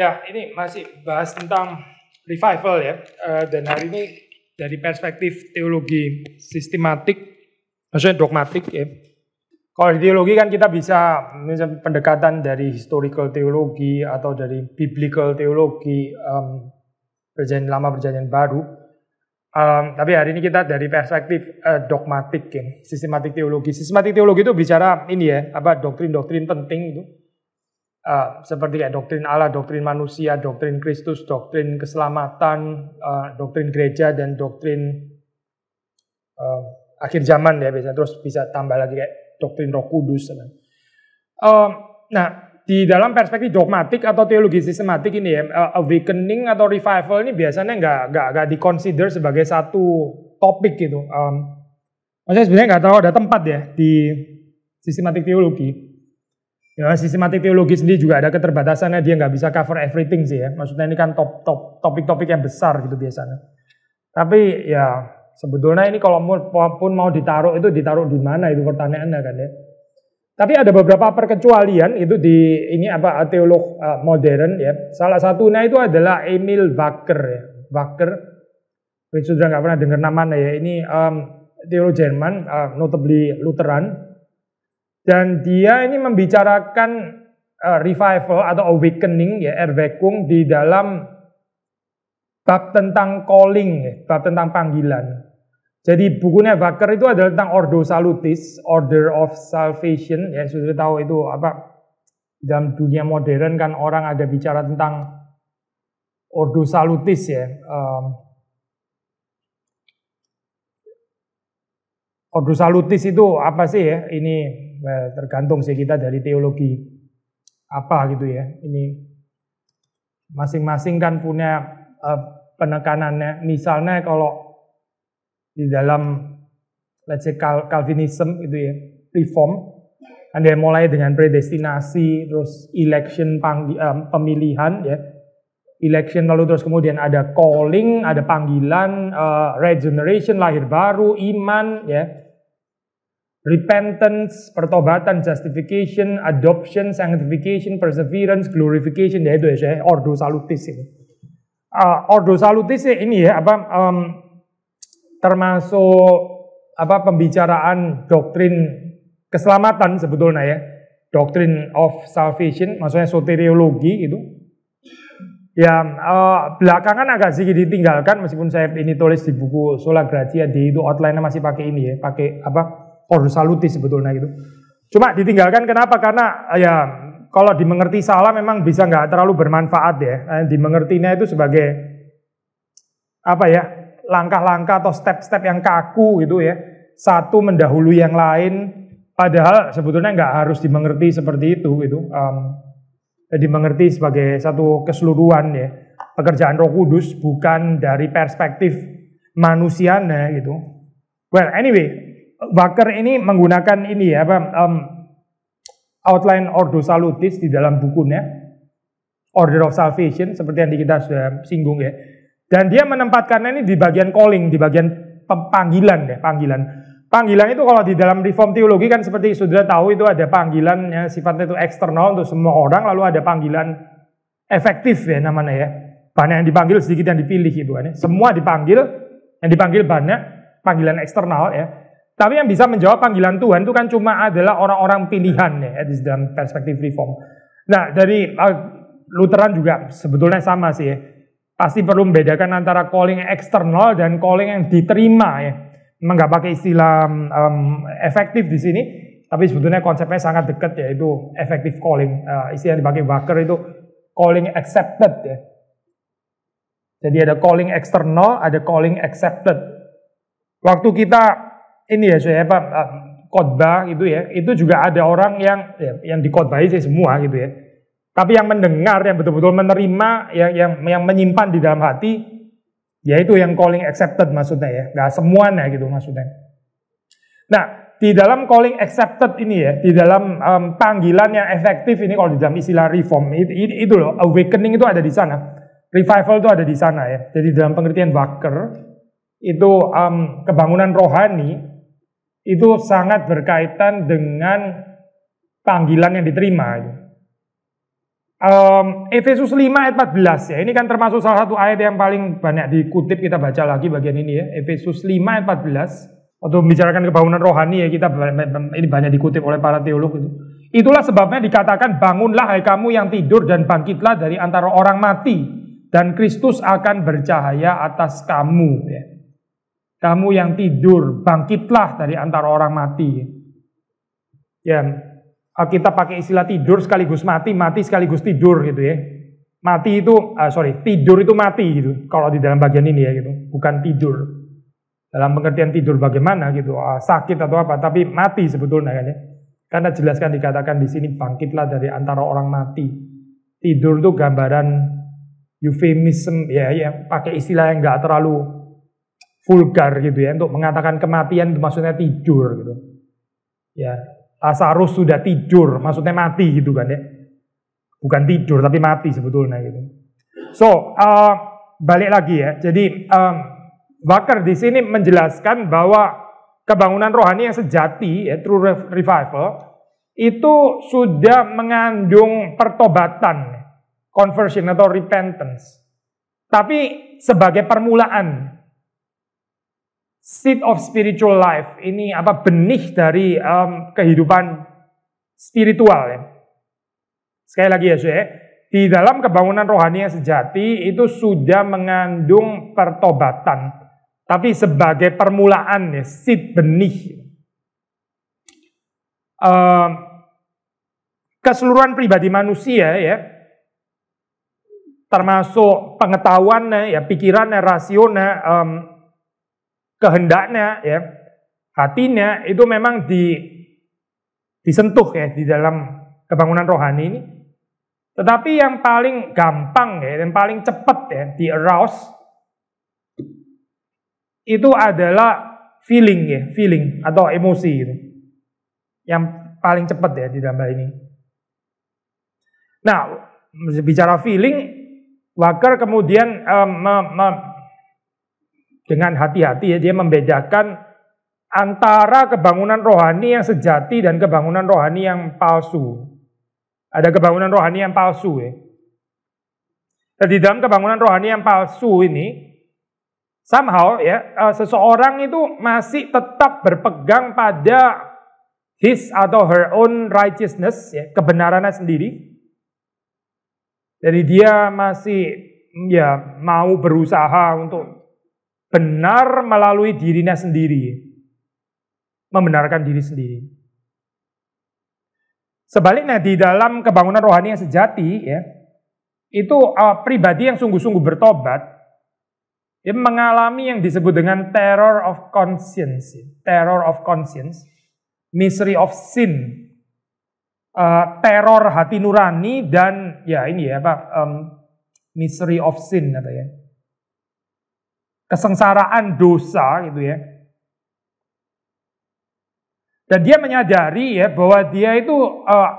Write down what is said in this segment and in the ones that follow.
Ya, ini masih bahas tentang revival ya. Eh, dan hari ini dari perspektif teologi sistematik, maksudnya dogmatik ya. Kalau di teologi kan kita bisa misalnya pendekatan dari historical teologi atau dari biblical teologi, um, perjanjian lama, perjanjian baru. Um, tapi hari ini kita dari perspektif uh, dogmatik, ya, sistematik teologi. Sistematik teologi itu bicara ini ya, apa doktrin-doktrin penting itu Eh, seperti kayak doktrin Allah, doktrin manusia, doktrin Kristus, doktrin keselamatan, uh, doktrin gereja dan doktrin uh, akhir zaman ya bisa terus bisa tambah lagi kayak doktrin Roh Kudus. Uh, nah di dalam perspektif dogmatik atau teologi sistematik ini ya, uh, awakening atau revival ini biasanya nggak nggak nggak dikonsider sebagai satu topik gitu. Um, maksudnya sebenarnya nggak tahu ada tempat ya di sistematik teologi. Ya, sistematik teologi sendiri juga ada keterbatasannya, dia nggak bisa cover everything sih ya. Maksudnya ini kan top top topik-topik yang besar gitu biasanya. Tapi ya sebetulnya ini kalau pun mau ditaruh itu ditaruh di mana itu pertanyaannya kan ya. Tapi ada beberapa perkecualian itu di ini apa ah, teolog ah, modern ya. Salah satunya itu adalah Emil Wacker ya. Wacker, sudah nggak pernah dengar namanya ya. Ini um, teolog Jerman, uh, notably Lutheran dan dia ini membicarakan uh, revival atau awakening ya erweckung di dalam bab tentang calling, ya, bab tentang panggilan. Jadi bukunya Wacker itu adalah tentang Ordo Salutis, Order of Salvation. Ya sudah tahu itu apa dalam dunia modern kan orang ada bicara tentang Ordo Salutis ya. Um, Ordo Salutis itu apa sih ya? Ini well, eh, tergantung sih kita dari teologi apa gitu ya. Ini masing-masing kan punya uh, penekanannya. Misalnya kalau di dalam let's say Calvinism itu ya, reform Anda mulai dengan predestinasi, terus election pang, uh, eh, pemilihan ya. Election lalu terus kemudian ada calling, ada panggilan, uh, regeneration lahir baru, iman ya repentance, pertobatan, justification, adoption, sanctification, perseverance, glorification, ya itu ya ordo salutis ini. Uh, ordo salutis ya ini ya apa um, termasuk apa pembicaraan doktrin keselamatan sebetulnya ya. doktrin of salvation, maksudnya soteriologi itu. Ya, uh, belakangan agak sedikit ditinggalkan meskipun saya ini tulis di buku Sola Gratia di itu outline masih pakai ini ya, pakai apa? saluti sebetulnya gitu. Cuma ditinggalkan kenapa? Karena eh, ya kalau dimengerti salah memang bisa nggak terlalu bermanfaat ya. Eh, dimengertinya itu sebagai apa ya langkah-langkah atau step-step yang kaku gitu ya. Satu mendahului yang lain, padahal sebetulnya nggak harus dimengerti seperti itu gitu. Um, dimengerti sebagai satu keseluruhan ya. Pekerjaan Roh Kudus bukan dari perspektif manusianya gitu. Well, anyway, Waker ini menggunakan ini ya, apa, um, outline Ordo Salutis di dalam bukunya, Order of Salvation, seperti yang kita sudah singgung ya. Dan dia menempatkannya ini di bagian calling, di bagian panggilan ya, panggilan. Panggilan itu kalau di dalam reform teologi kan seperti sudah tahu itu ada panggilan yang sifatnya itu eksternal untuk semua orang, lalu ada panggilan efektif ya namanya ya. Banyak yang dipanggil sedikit yang dipilih itu kan ya. Semua dipanggil, yang dipanggil banyak, panggilan eksternal ya. Tapi yang bisa menjawab panggilan Tuhan itu kan cuma adalah orang-orang pilihan ya, di dalam perspektif reform. Nah, dari eh, Lutheran juga sebetulnya sama sih ya. Pasti perlu membedakan antara calling eksternal dan calling yang diterima ya. Memang nggak pakai istilah um, efektif di sini, tapi sebetulnya konsepnya sangat dekat ya, itu efektif calling. Uh, istilah yang dipakai Walker itu calling accepted ya. Jadi ada calling eksternal, ada calling accepted. Waktu kita ini ya saya apa ah, khotbah gitu ya, itu juga ada orang yang ya, yang dikhotbahi sih semua gitu ya. Tapi yang mendengar, yang betul-betul menerima, yang, yang yang menyimpan di dalam hati, ya itu yang calling accepted maksudnya ya, nggak semuanya gitu maksudnya. Nah, di dalam calling accepted ini ya, di dalam um, panggilan yang efektif ini kalau di dalam istilah reform itu, itu, itu loh, awakening itu ada di sana, revival itu ada di sana ya. Jadi dalam pengertian Walker itu um, kebangunan rohani itu sangat berkaitan dengan panggilan yang diterima. Um, Efesus 5 ayat 14 ya, ini kan termasuk salah satu ayat yang paling banyak dikutip kita baca lagi bagian ini ya. Efesus 5 ayat 14 untuk membicarakan kebangunan rohani ya kita ini banyak dikutip oleh para teolog itu. Itulah sebabnya dikatakan bangunlah hai kamu yang tidur dan bangkitlah dari antara orang mati dan Kristus akan bercahaya atas kamu ya. Kamu yang tidur, bangkitlah dari antara orang mati. Ya kita pakai istilah tidur sekaligus mati, mati sekaligus tidur gitu ya. Mati itu, uh, sorry, tidur itu mati gitu. Kalau di dalam bagian ini ya gitu, bukan tidur. Dalam pengertian tidur bagaimana gitu, ah, sakit atau apa, tapi mati sebetulnya kan ya. Karena jelaskan dikatakan di sini bangkitlah dari antara orang mati. Tidur itu gambaran eufemism ya, ya pakai istilah yang nggak terlalu vulgar gitu ya untuk mengatakan kematian itu maksudnya tidur gitu. Ya, Lazarus sudah tidur, maksudnya mati gitu kan ya. Bukan tidur tapi mati sebetulnya gitu. So, uh, balik lagi ya. Jadi um, Waker di sini menjelaskan bahwa kebangunan rohani yang sejati, ya, true revival, itu sudah mengandung pertobatan, conversion atau repentance. Tapi sebagai permulaan, seed of spiritual life ini apa benih dari um, kehidupan spiritual ya. Sekali lagi ya saya, di dalam kebangunan rohani yang sejati itu sudah mengandung pertobatan, tapi sebagai permulaan ya, seed benih. Um, keseluruhan pribadi manusia ya, termasuk pengetahuan ya pikirannya, rasional um, kehendaknya ya hatinya itu memang di disentuh ya di dalam kebangunan rohani ini. Tetapi yang paling gampang ya, yang paling cepat ya di arouse itu adalah feeling ya, feeling atau emosi gitu. Yang paling cepat ya di dalam hal ini. Nah, bicara feeling, Walker kemudian um, me, me, dengan hati-hati ya dia membedakan antara kebangunan rohani yang sejati dan kebangunan rohani yang palsu. Ada kebangunan rohani yang palsu ya. Dan di dalam kebangunan rohani yang palsu ini, somehow ya eh, seseorang itu masih tetap berpegang pada his atau her own righteousness ya kebenarannya sendiri. Jadi dia masih ya mau berusaha untuk benar melalui dirinya sendiri, membenarkan diri sendiri. Sebaliknya di dalam kebangunan rohani yang sejati ya, itu uh, pribadi yang sungguh-sungguh bertobat dia ya, mengalami yang disebut dengan terror of conscience, ya, terror of conscience, misery of sin, uh, teror hati nurani dan ya ini ya Pak um, misery of sin apa ya kesengsaraan dosa gitu ya. Dan dia menyadari ya bahwa dia itu uh,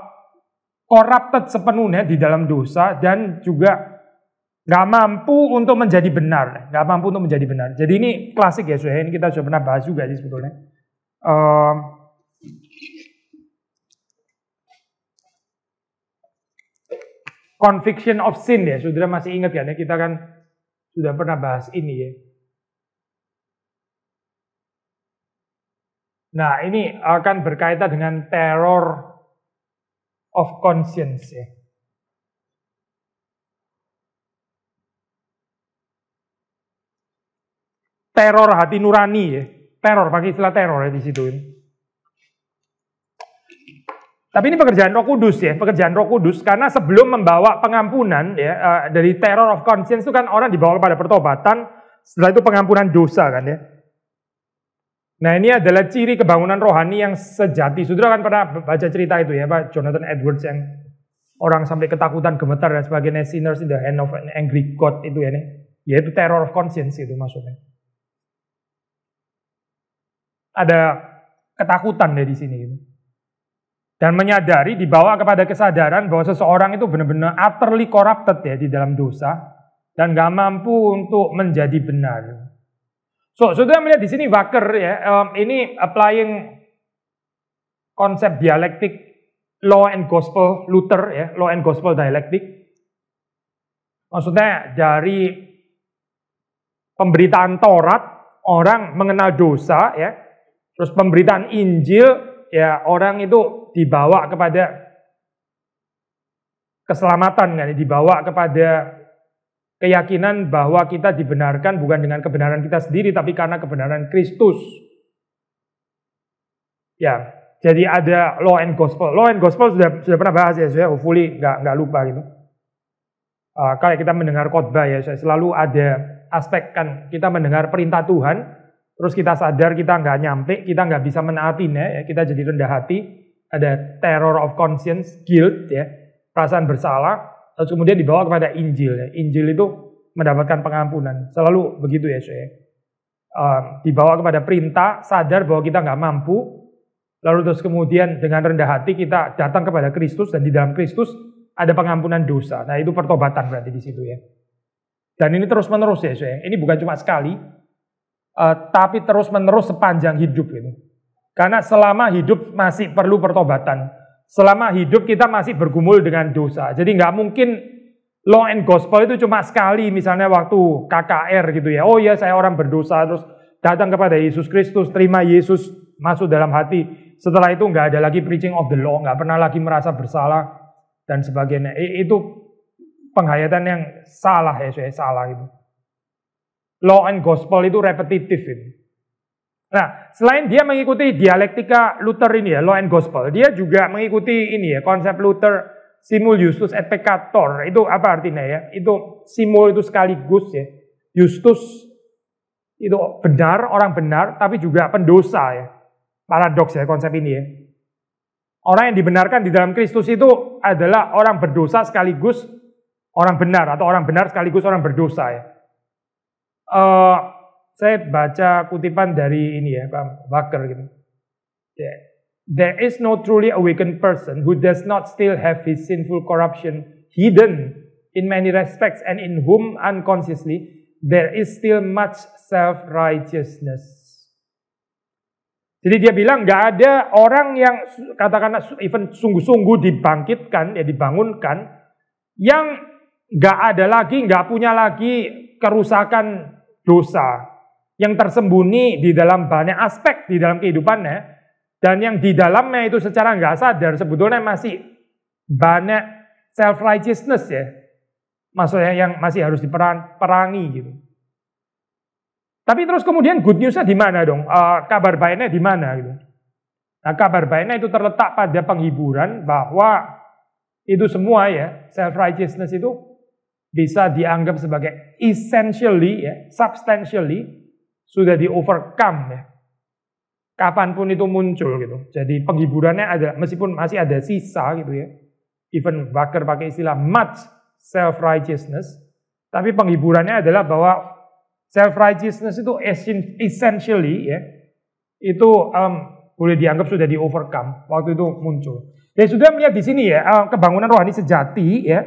corrupted sepenuhnya di dalam dosa dan juga nggak mampu untuk menjadi benar, nggak mampu untuk menjadi benar. Jadi ini klasik ya Suhe, ini kita sudah pernah bahas juga sih sebetulnya. Uh, conviction of sin ya, saudara masih ingat kan ya, kita kan sudah pernah bahas ini ya. Nah, ini akan berkaitan dengan teror of conscience ya. Teror hati nurani ya. Teror, pakai istilah teror ya di situ. Ini. Tapi ini pekerjaan Roh Kudus ya, pekerjaan Roh Kudus karena sebelum membawa pengampunan ya eh, dari teror of conscience itu kan orang dibawa kepada pertobatan, setelah itu pengampunan dosa kan ya. Nah ini adalah ciri kebangunan rohani yang sejati. sudah kan pernah baca cerita itu ya Pak Jonathan Edwards yang orang sampai ketakutan, gemetar dan sebagainya. Sinners in the hand of an angry God itu ya nih. Yaitu terror of conscience itu maksudnya. Ada ketakutan dari sini. Gitu. Dan menyadari dibawa kepada kesadaran bahwa seseorang itu benar-benar utterly corrupted ya di dalam dosa. Dan gak mampu untuk menjadi benar. So, saudara melihat di sini Wacker ya, um, ini applying konsep dialektik law and gospel Luther ya, law and gospel dialektik. Maksudnya dari pemberitaan Taurat orang mengenal dosa ya, terus pemberitaan Injil ya orang itu dibawa kepada keselamatan, ya, dibawa kepada keyakinan bahwa kita dibenarkan bukan dengan kebenaran kita sendiri, tapi karena kebenaran Kristus. Ya, jadi ada law and gospel. Law and gospel sudah sudah pernah bahas ya, saya hopefully nggak nggak lupa gitu. Uh, ah, kalau kita mendengar khotbah ya, saya selalu ada aspek kan kita mendengar perintah Tuhan, terus kita sadar kita nggak nyampe, kita nggak bisa menaatinya, ya, kita jadi rendah hati, ada terror of conscience, guilt ya, perasaan bersalah. Terus kemudian dibawa kepada Injil. Ya. Injil itu mendapatkan pengampunan. Selalu begitu ya, saya. Um, ehm, dibawa kepada perintah, sadar bahwa kita nggak mampu. Lalu terus kemudian dengan rendah hati kita datang kepada Kristus dan di dalam Kristus ada pengampunan dosa. Nah itu pertobatan berarti di situ ya. Dan ini terus menerus ya, saya. Ini bukan cuma sekali, uh, tapi terus menerus sepanjang hidup ini. Gitu. Karena selama hidup masih perlu pertobatan selama hidup kita masih bergumul dengan dosa. Jadi nggak mungkin law and gospel itu cuma sekali misalnya waktu KKR gitu ya. Oh ya saya orang berdosa terus datang kepada Yesus Kristus, terima Yesus masuk dalam hati. Setelah itu nggak ada lagi preaching of the law, nggak pernah lagi merasa bersalah dan sebagainya. Itu penghayatan yang salah ya, saya salah itu. Law and gospel itu repetitif itu. Nah, selain dia mengikuti dialektika Luther ini ya, Law and Gospel, dia juga mengikuti ini ya, konsep Luther simul justus et peccator. Itu apa artinya ya? Itu simul itu sekaligus ya. Justus itu benar, orang benar, tapi juga pendosa ya. Paradoks ya konsep ini ya. Orang yang dibenarkan di dalam Kristus itu adalah orang berdosa sekaligus orang benar atau orang benar sekaligus orang berdosa ya. Uh, saya baca kutipan dari ini ya Pak Walker gitu. Yeah. There is no truly awakened person who does not still have his sinful corruption hidden in many respects and in whom unconsciously there is still much self-righteousness. Jadi dia bilang nggak ada orang yang katakanlah even sungguh-sungguh dibangkitkan ya dibangunkan yang nggak ada lagi nggak punya lagi kerusakan dosa yang tersembunyi di dalam banyak aspek di dalam kehidupannya, dan yang di dalamnya itu secara nggak sadar sebetulnya masih banyak self-righteousness ya. Maksudnya yang masih harus diperangi gitu. Tapi terus kemudian good newsnya di mana dong? Uh, kabar baiknya di mana gitu? Nah kabar baiknya itu terletak pada penghiburan bahwa itu semua ya self righteousness itu bisa dianggap sebagai essentially ya substantially sudah di overcome ya. Kapanpun itu muncul gitu. Jadi penghiburannya ada, meskipun masih ada sisa gitu ya. Even Wacker pakai istilah much self righteousness, tapi penghiburannya adalah bahwa self righteousness itu essentially ya itu um, boleh dianggap sudah di overcome waktu itu muncul. Ya sudah melihat di sini ya uh, kebangunan rohani sejati ya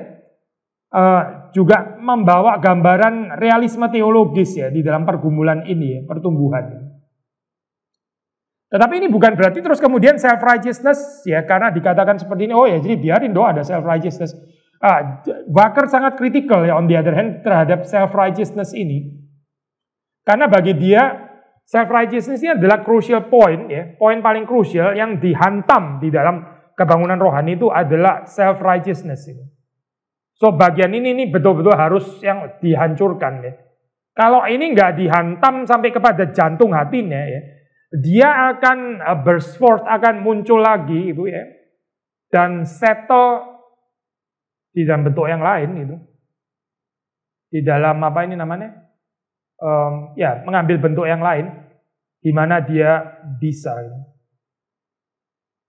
uh, juga membawa gambaran realisme teologis ya di dalam pergumulan ini ya, pertumbuhan. Tetapi ini bukan berarti terus kemudian self righteousness ya karena dikatakan seperti ini oh ya jadi biarin dong ada self righteousness. Ah, Walker sangat kritikal ya on the other hand terhadap self righteousness ini. Karena bagi dia self righteousness ini adalah crucial point ya, poin paling crucial yang dihantam di dalam kebangunan rohani itu adalah self righteousness ini. So bagian ini ini betul-betul harus yang dihancurkan ya. Kalau ini nggak dihantam sampai kepada jantung hatinya ya, dia akan uh, burst forth, akan muncul lagi itu ya, dan settle di dalam bentuk yang lain itu, di dalam apa ini namanya, um, ya mengambil bentuk yang lain, di mana dia bisa.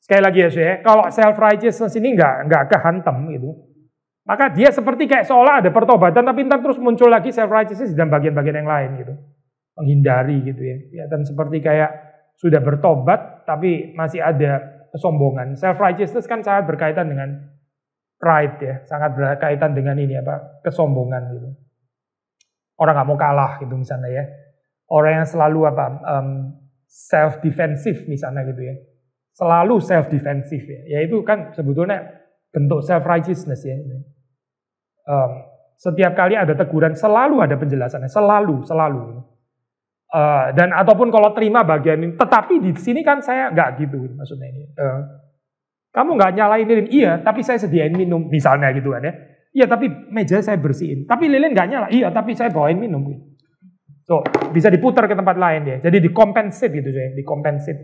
Sekali lagi ya, so, kalau self righteousness ini nggak nggak kehantam gitu, maka dia seperti kayak seolah ada pertobatan, tapi ntar terus muncul lagi self-righteousness dan bagian-bagian yang lain gitu. Menghindari gitu ya. ya. Dan seperti kayak sudah bertobat, tapi masih ada kesombongan. Self-righteousness kan sangat berkaitan dengan pride ya. Sangat berkaitan dengan ini apa, kesombongan gitu. Orang nggak mau kalah gitu misalnya ya. Orang yang selalu apa, um, self-defensive misalnya gitu ya. Selalu self-defensive ya. ya itu kan sebetulnya bentuk self-righteousness ya um, setiap kali ada teguran selalu ada penjelasannya, selalu, selalu. Uh, dan ataupun kalau terima bagian ini, tetapi di sini kan saya nggak gitu maksudnya ini. Uh, kamu nggak nyalain lilin, iya, tapi saya sediain minum misalnya gitu kan ya. Iya, tapi meja saya bersihin. Tapi lilin nggak nyala, iya, tapi saya bawain minum. So, bisa diputar ke tempat lain ya. Jadi dikompensit gitu ya, dikompensit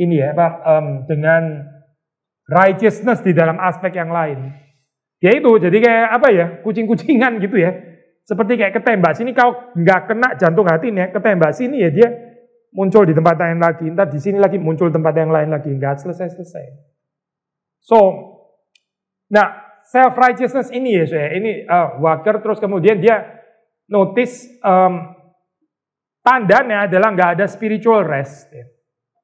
ini ya, Pak, um, dengan righteousness di dalam aspek yang lain. Ya itu, jadi kayak apa ya, kucing-kucingan gitu ya. Seperti kayak ketembak sini, kau nggak kena jantung hati nih, ya. ketembak sini ya dia muncul di tempat yang lain lagi, ntar di sini lagi muncul tempat yang lain lagi, nggak selesai-selesai. So, nah self righteousness ini ya, saya ini uh, ah, Walker terus kemudian dia notice um, tandanya adalah nggak ada spiritual rest, ya.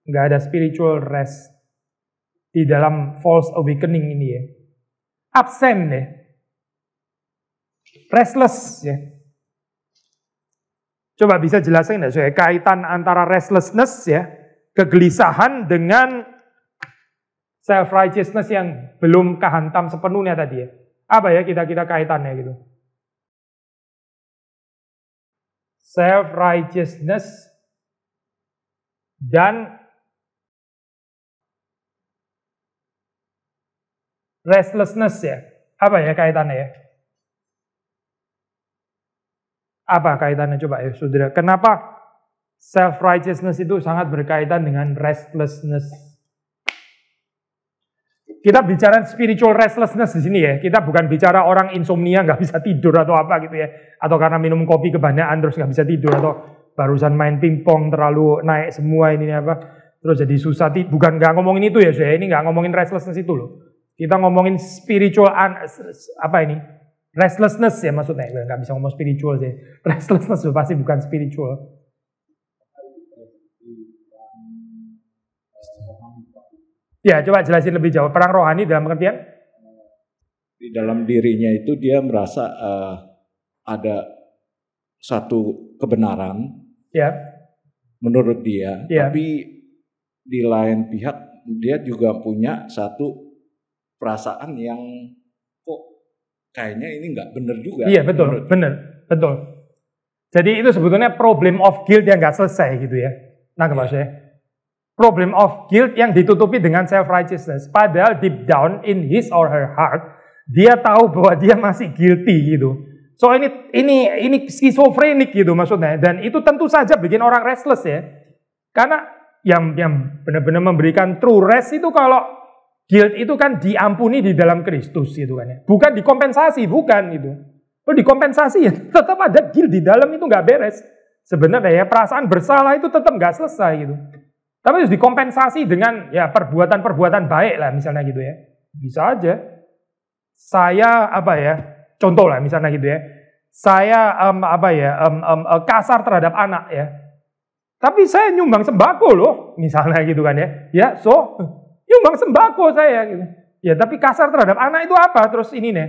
nggak ada spiritual rest di dalam false awakening ini ya absen ya. Eh. Restless ya. Coba bisa jelasin nggak saya kaitan antara restlessness ya, kegelisahan dengan self righteousness yang belum kehantam sepenuhnya tadi ya. Apa ya kita-kita kaitannya gitu? Self righteousness dan restlessness ya. Apa ya kaitannya ya? Apa kaitannya coba ya saudara? Kenapa self righteousness itu sangat berkaitan dengan restlessness? Kita bicara spiritual restlessness di sini ya. Kita bukan bicara orang insomnia nggak bisa tidur atau apa gitu ya. Atau karena minum kopi kebanyakan terus nggak bisa tidur atau barusan main pingpong terlalu naik semua ini apa terus jadi susah tidur. bukan nggak ngomongin itu ya saya ini nggak ngomongin restlessness itu loh kita ngomongin spiritual apa ini? Restlessness ya maksudnya, nggak bisa ngomong spiritual sih. Restlessness pasti bukan spiritual. Ya, coba jelasin lebih jauh. Perang rohani dalam pengertian? Di dalam dirinya itu dia merasa uh, ada satu kebenaran. Ya. Menurut dia, ya. tapi di lain pihak dia juga punya satu perasaan yang kok kayaknya ini nggak bener juga. Iya betul, bener, betul. Jadi itu sebetulnya problem of guilt yang nggak selesai gitu ya. Nah yeah. ya, Problem of guilt yang ditutupi dengan self righteousness. Padahal deep down in his or her heart, dia tahu bahwa dia masih guilty gitu. So ini ini ini skizofrenik gitu maksudnya. Dan itu tentu saja bikin orang restless ya. Karena yang yang benar-benar memberikan true rest itu kalau Guilt itu kan diampuni di dalam Kristus itu kan ya. Bukan dikompensasi, bukan itu. Kalau dikompensasi ya tetap ada guilt di dalam itu nggak beres. Sebenarnya ya perasaan bersalah itu tetap nggak selesai gitu. Tapi harus dikompensasi dengan ya perbuatan-perbuatan baik lah misalnya gitu ya. Bisa aja. Saya apa ya? Contoh lah misalnya gitu ya. Saya um, apa ya um, um, kasar terhadap anak ya. Tapi saya nyumbang sembako loh misalnya gitu kan ya. Ya so nyumbang sembako saya gitu. Ya tapi kasar terhadap anak itu apa? Terus ini nih,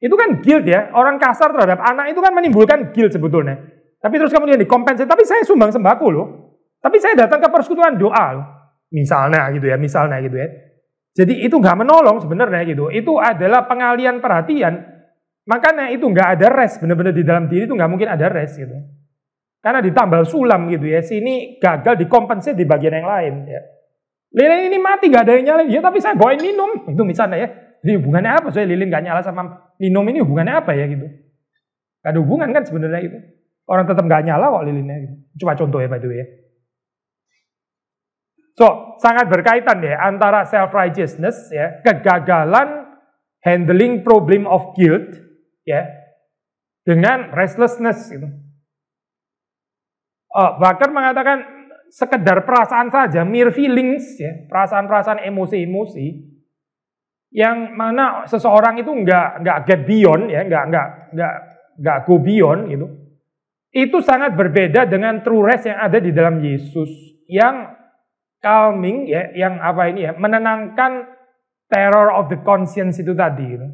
itu kan guilt ya. Orang kasar terhadap anak itu kan menimbulkan guilt sebetulnya. Tapi terus kemudian dikompensasi. Tapi saya sumbang sembako loh. Tapi saya datang ke persekutuan doa loh. Misalnya gitu ya, misalnya gitu ya. Jadi itu nggak menolong sebenarnya gitu. Itu adalah pengalian perhatian. Makanya itu nggak ada rest. Bener-bener di dalam diri itu nggak mungkin ada rest gitu. Karena ditambal sulam gitu ya. Sini gagal dikompensasi di bagian yang lain ya. Lilin ini mati, gak ada yang nyala Ya tapi saya bawain minum. Itu misalnya ya. Jadi hubungannya apa? Soalnya lilin gak nyala sama minum ini hubungannya apa ya gitu. Gak ada hubungan kan sebenarnya itu. Orang tetap gak nyala kok lilinnya. Gitu. Coba contoh ya pak the ya. So, sangat berkaitan ya antara self-righteousness, ya, kegagalan handling problem of guilt, ya, dengan restlessness. Gitu. Oh, Bahkan mengatakan sekedar perasaan saja, mere feelings ya, perasaan-perasaan emosi-emosi yang mana seseorang itu nggak nggak get beyond ya, nggak nggak nggak nggak go beyond gitu. Itu sangat berbeda dengan true rest yang ada di dalam Yesus yang calming ya, yang apa ini ya, menenangkan terror of the conscience itu tadi gitu.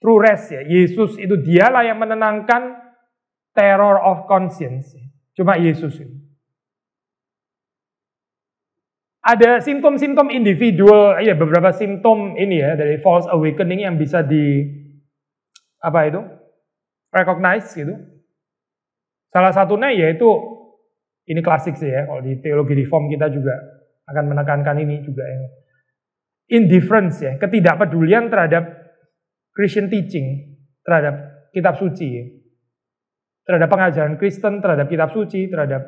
True rest ya, Yesus itu dialah yang menenangkan terror of conscience. Cuma Yesus itu ada simptom-simptom individual, ya beberapa simptom ini ya dari false awakening yang bisa di apa itu recognize gitu. Salah satunya yaitu ini klasik sih ya kalau di teologi reform kita juga akan menekankan ini juga yang indifference ya, ketidakpedulian terhadap Christian teaching, terhadap kitab suci, ya. terhadap pengajaran Kristen, terhadap kitab suci, terhadap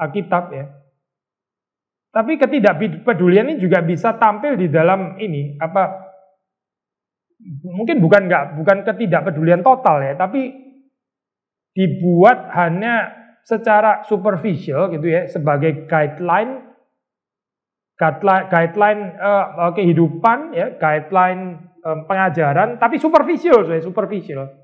Alkitab ya tapi ketidakpedulian ini juga bisa tampil di dalam ini apa mungkin bukan nggak bukan ketidakpedulian total ya, tapi dibuat hanya secara superficial gitu ya sebagai guideline guideline, guideline uh, kehidupan ya, guideline um, pengajaran tapi superficial saya superficial.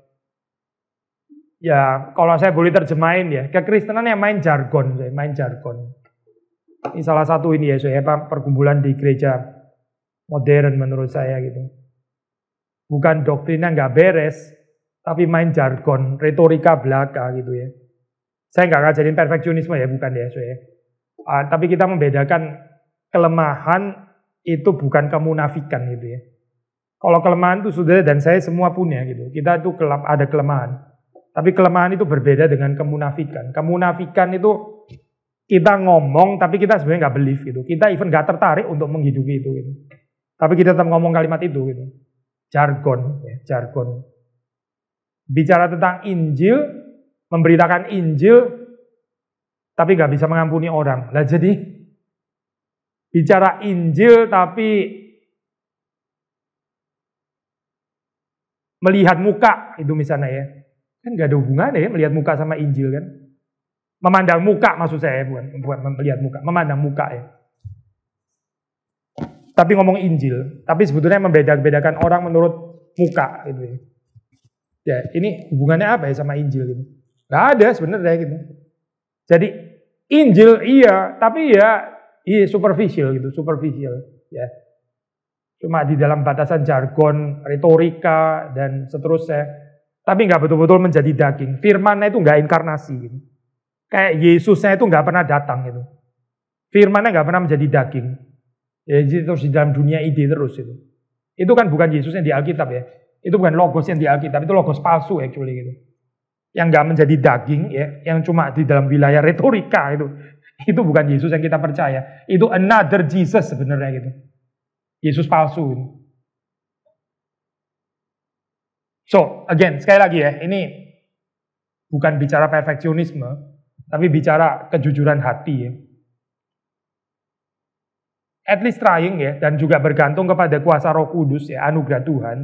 Ya, kalau saya boleh terjemahin ya, kekristenan yang main jargon, main jargon. Ini salah satu ini ya, saya perkumpulan di gereja modern menurut saya gitu. Bukan doktrinnya nggak beres, tapi main jargon, retorika belaka gitu ya. Saya nggak ngajarin perfeksionisme ya, bukan ya, saya. Uh, ah, tapi kita membedakan kelemahan itu bukan kemunafikan gitu ya. Kalau kelemahan itu sudah dan saya semua punya gitu. Kita itu ada kelemahan. Tapi kelemahan itu berbeda dengan kemunafikan. Kemunafikan itu kita ngomong tapi kita sebenarnya nggak believe gitu. Kita even nggak tertarik untuk menghidupi itu gitu. Tapi kita tetap ngomong kalimat itu gitu. Jargon, ya, jargon. Bicara tentang Injil, memberitakan Injil, tapi nggak bisa mengampuni orang. Lah jadi bicara Injil tapi melihat muka itu misalnya ya kan nggak ada hubungannya ya melihat muka sama Injil kan Memandang muka maksud saya, bukan, bukan melihat muka, memandang muka ya. Tapi ngomong Injil, tapi sebetulnya membeda-bedakan orang menurut muka gitu ya. Ya, ini hubungannya apa ya sama Injil gitu? nggak ada sebenarnya gitu. Jadi Injil iya, tapi ya iya superficial gitu, superficial ya. Cuma di dalam batasan jargon, retorika dan seterusnya. Tapi nggak betul-betul menjadi daging. Firmannya itu nggak inkarnasi gitu. Kayak Yesusnya itu nggak pernah datang itu. Firmannya nggak pernah menjadi daging. Ya, terus di dalam dunia ide terus itu. Itu kan bukan Yesus yang di Alkitab ya. Itu bukan logos yang di Alkitab, itu logos palsu actually gitu. Yang nggak menjadi daging ya, yang cuma di dalam wilayah retorika itu. Itu bukan Yesus yang kita percaya. Itu another Jesus sebenarnya gitu. Yesus palsu gitu. So, again, sekali lagi ya, ini bukan bicara perfeksionisme, tapi bicara kejujuran hati ya. At least trying ya, dan juga bergantung kepada kuasa roh kudus ya, anugerah Tuhan.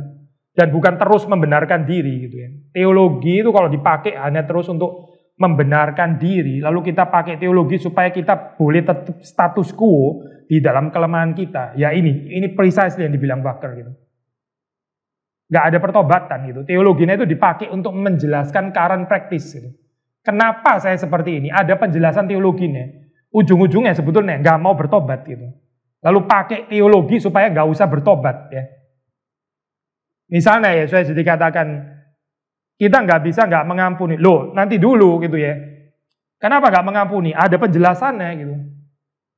Dan bukan terus membenarkan diri gitu ya. Teologi itu kalau dipakai hanya terus untuk membenarkan diri, lalu kita pakai teologi supaya kita boleh tetap status quo di dalam kelemahan kita. Ya ini, ini precisely yang dibilang Bakker gitu. Gak ada pertobatan gitu. Teologinya itu dipakai untuk menjelaskan current practice gitu. Kenapa saya seperti ini? Ada penjelasan teologinya. Ujung-ujungnya sebetulnya nggak mau bertobat gitu. Lalu pakai teologi supaya nggak usah bertobat ya. Misalnya ya, saya jadi katakan, kita nggak bisa nggak mengampuni. Loh, nanti dulu gitu ya. Kenapa nggak mengampuni? Ada penjelasannya gitu.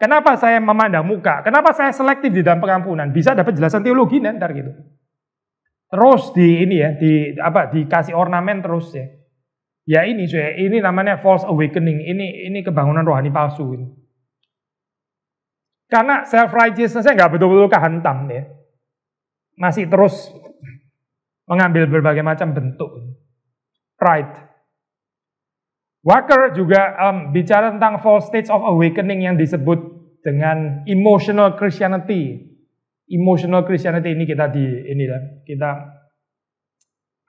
Kenapa saya memandang muka? Kenapa saya selektif di dalam pengampunan? Bisa dapat penjelasan teologi nanti gitu. Terus di ini ya, di apa? Dikasih ornamen terus ya. Ya ini cuy, ya. ini namanya false awakening. Ini ini kebangunan rohani palsu. Ini. Karena self righteousness saya nggak betul-betul kehantam ya. Masih terus mengambil berbagai macam bentuk. right. Walker juga um, bicara tentang false states of awakening yang disebut dengan emotional Christianity. Emotional Christianity ini kita di inilah kita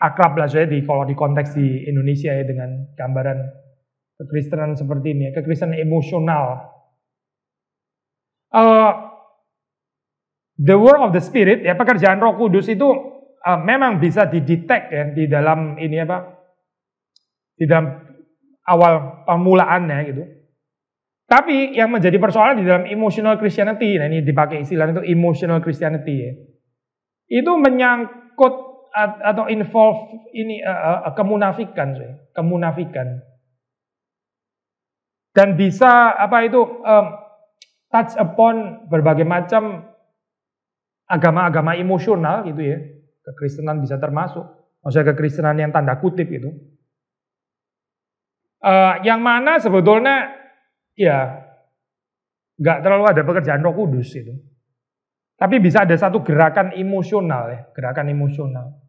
akrab lah saya di kalau di konteks di Indonesia ya dengan gambaran kekristenan seperti ini, ya, kekristenan emosional. Uh, the work of the Spirit ya pekerjaan Roh Kudus itu uh, memang bisa didetek ya di dalam ini apa di dalam awal pemulaannya gitu. Tapi yang menjadi persoalan di dalam emotional Christianity, nah ini dipakai istilah itu emotional Christianity ya. Itu menyangkut atau involve ini uh, kemunafikan, sih. kemunafikan. Dan bisa apa itu um, touch upon berbagai macam agama-agama emosional gitu ya. Kekristenan bisa termasuk, maksudnya kekristenan yang tanda kutip itu. Uh, yang mana sebetulnya ya nggak terlalu ada pekerjaan Roh Kudus itu. Tapi bisa ada satu gerakan emosional ya, gerakan emosional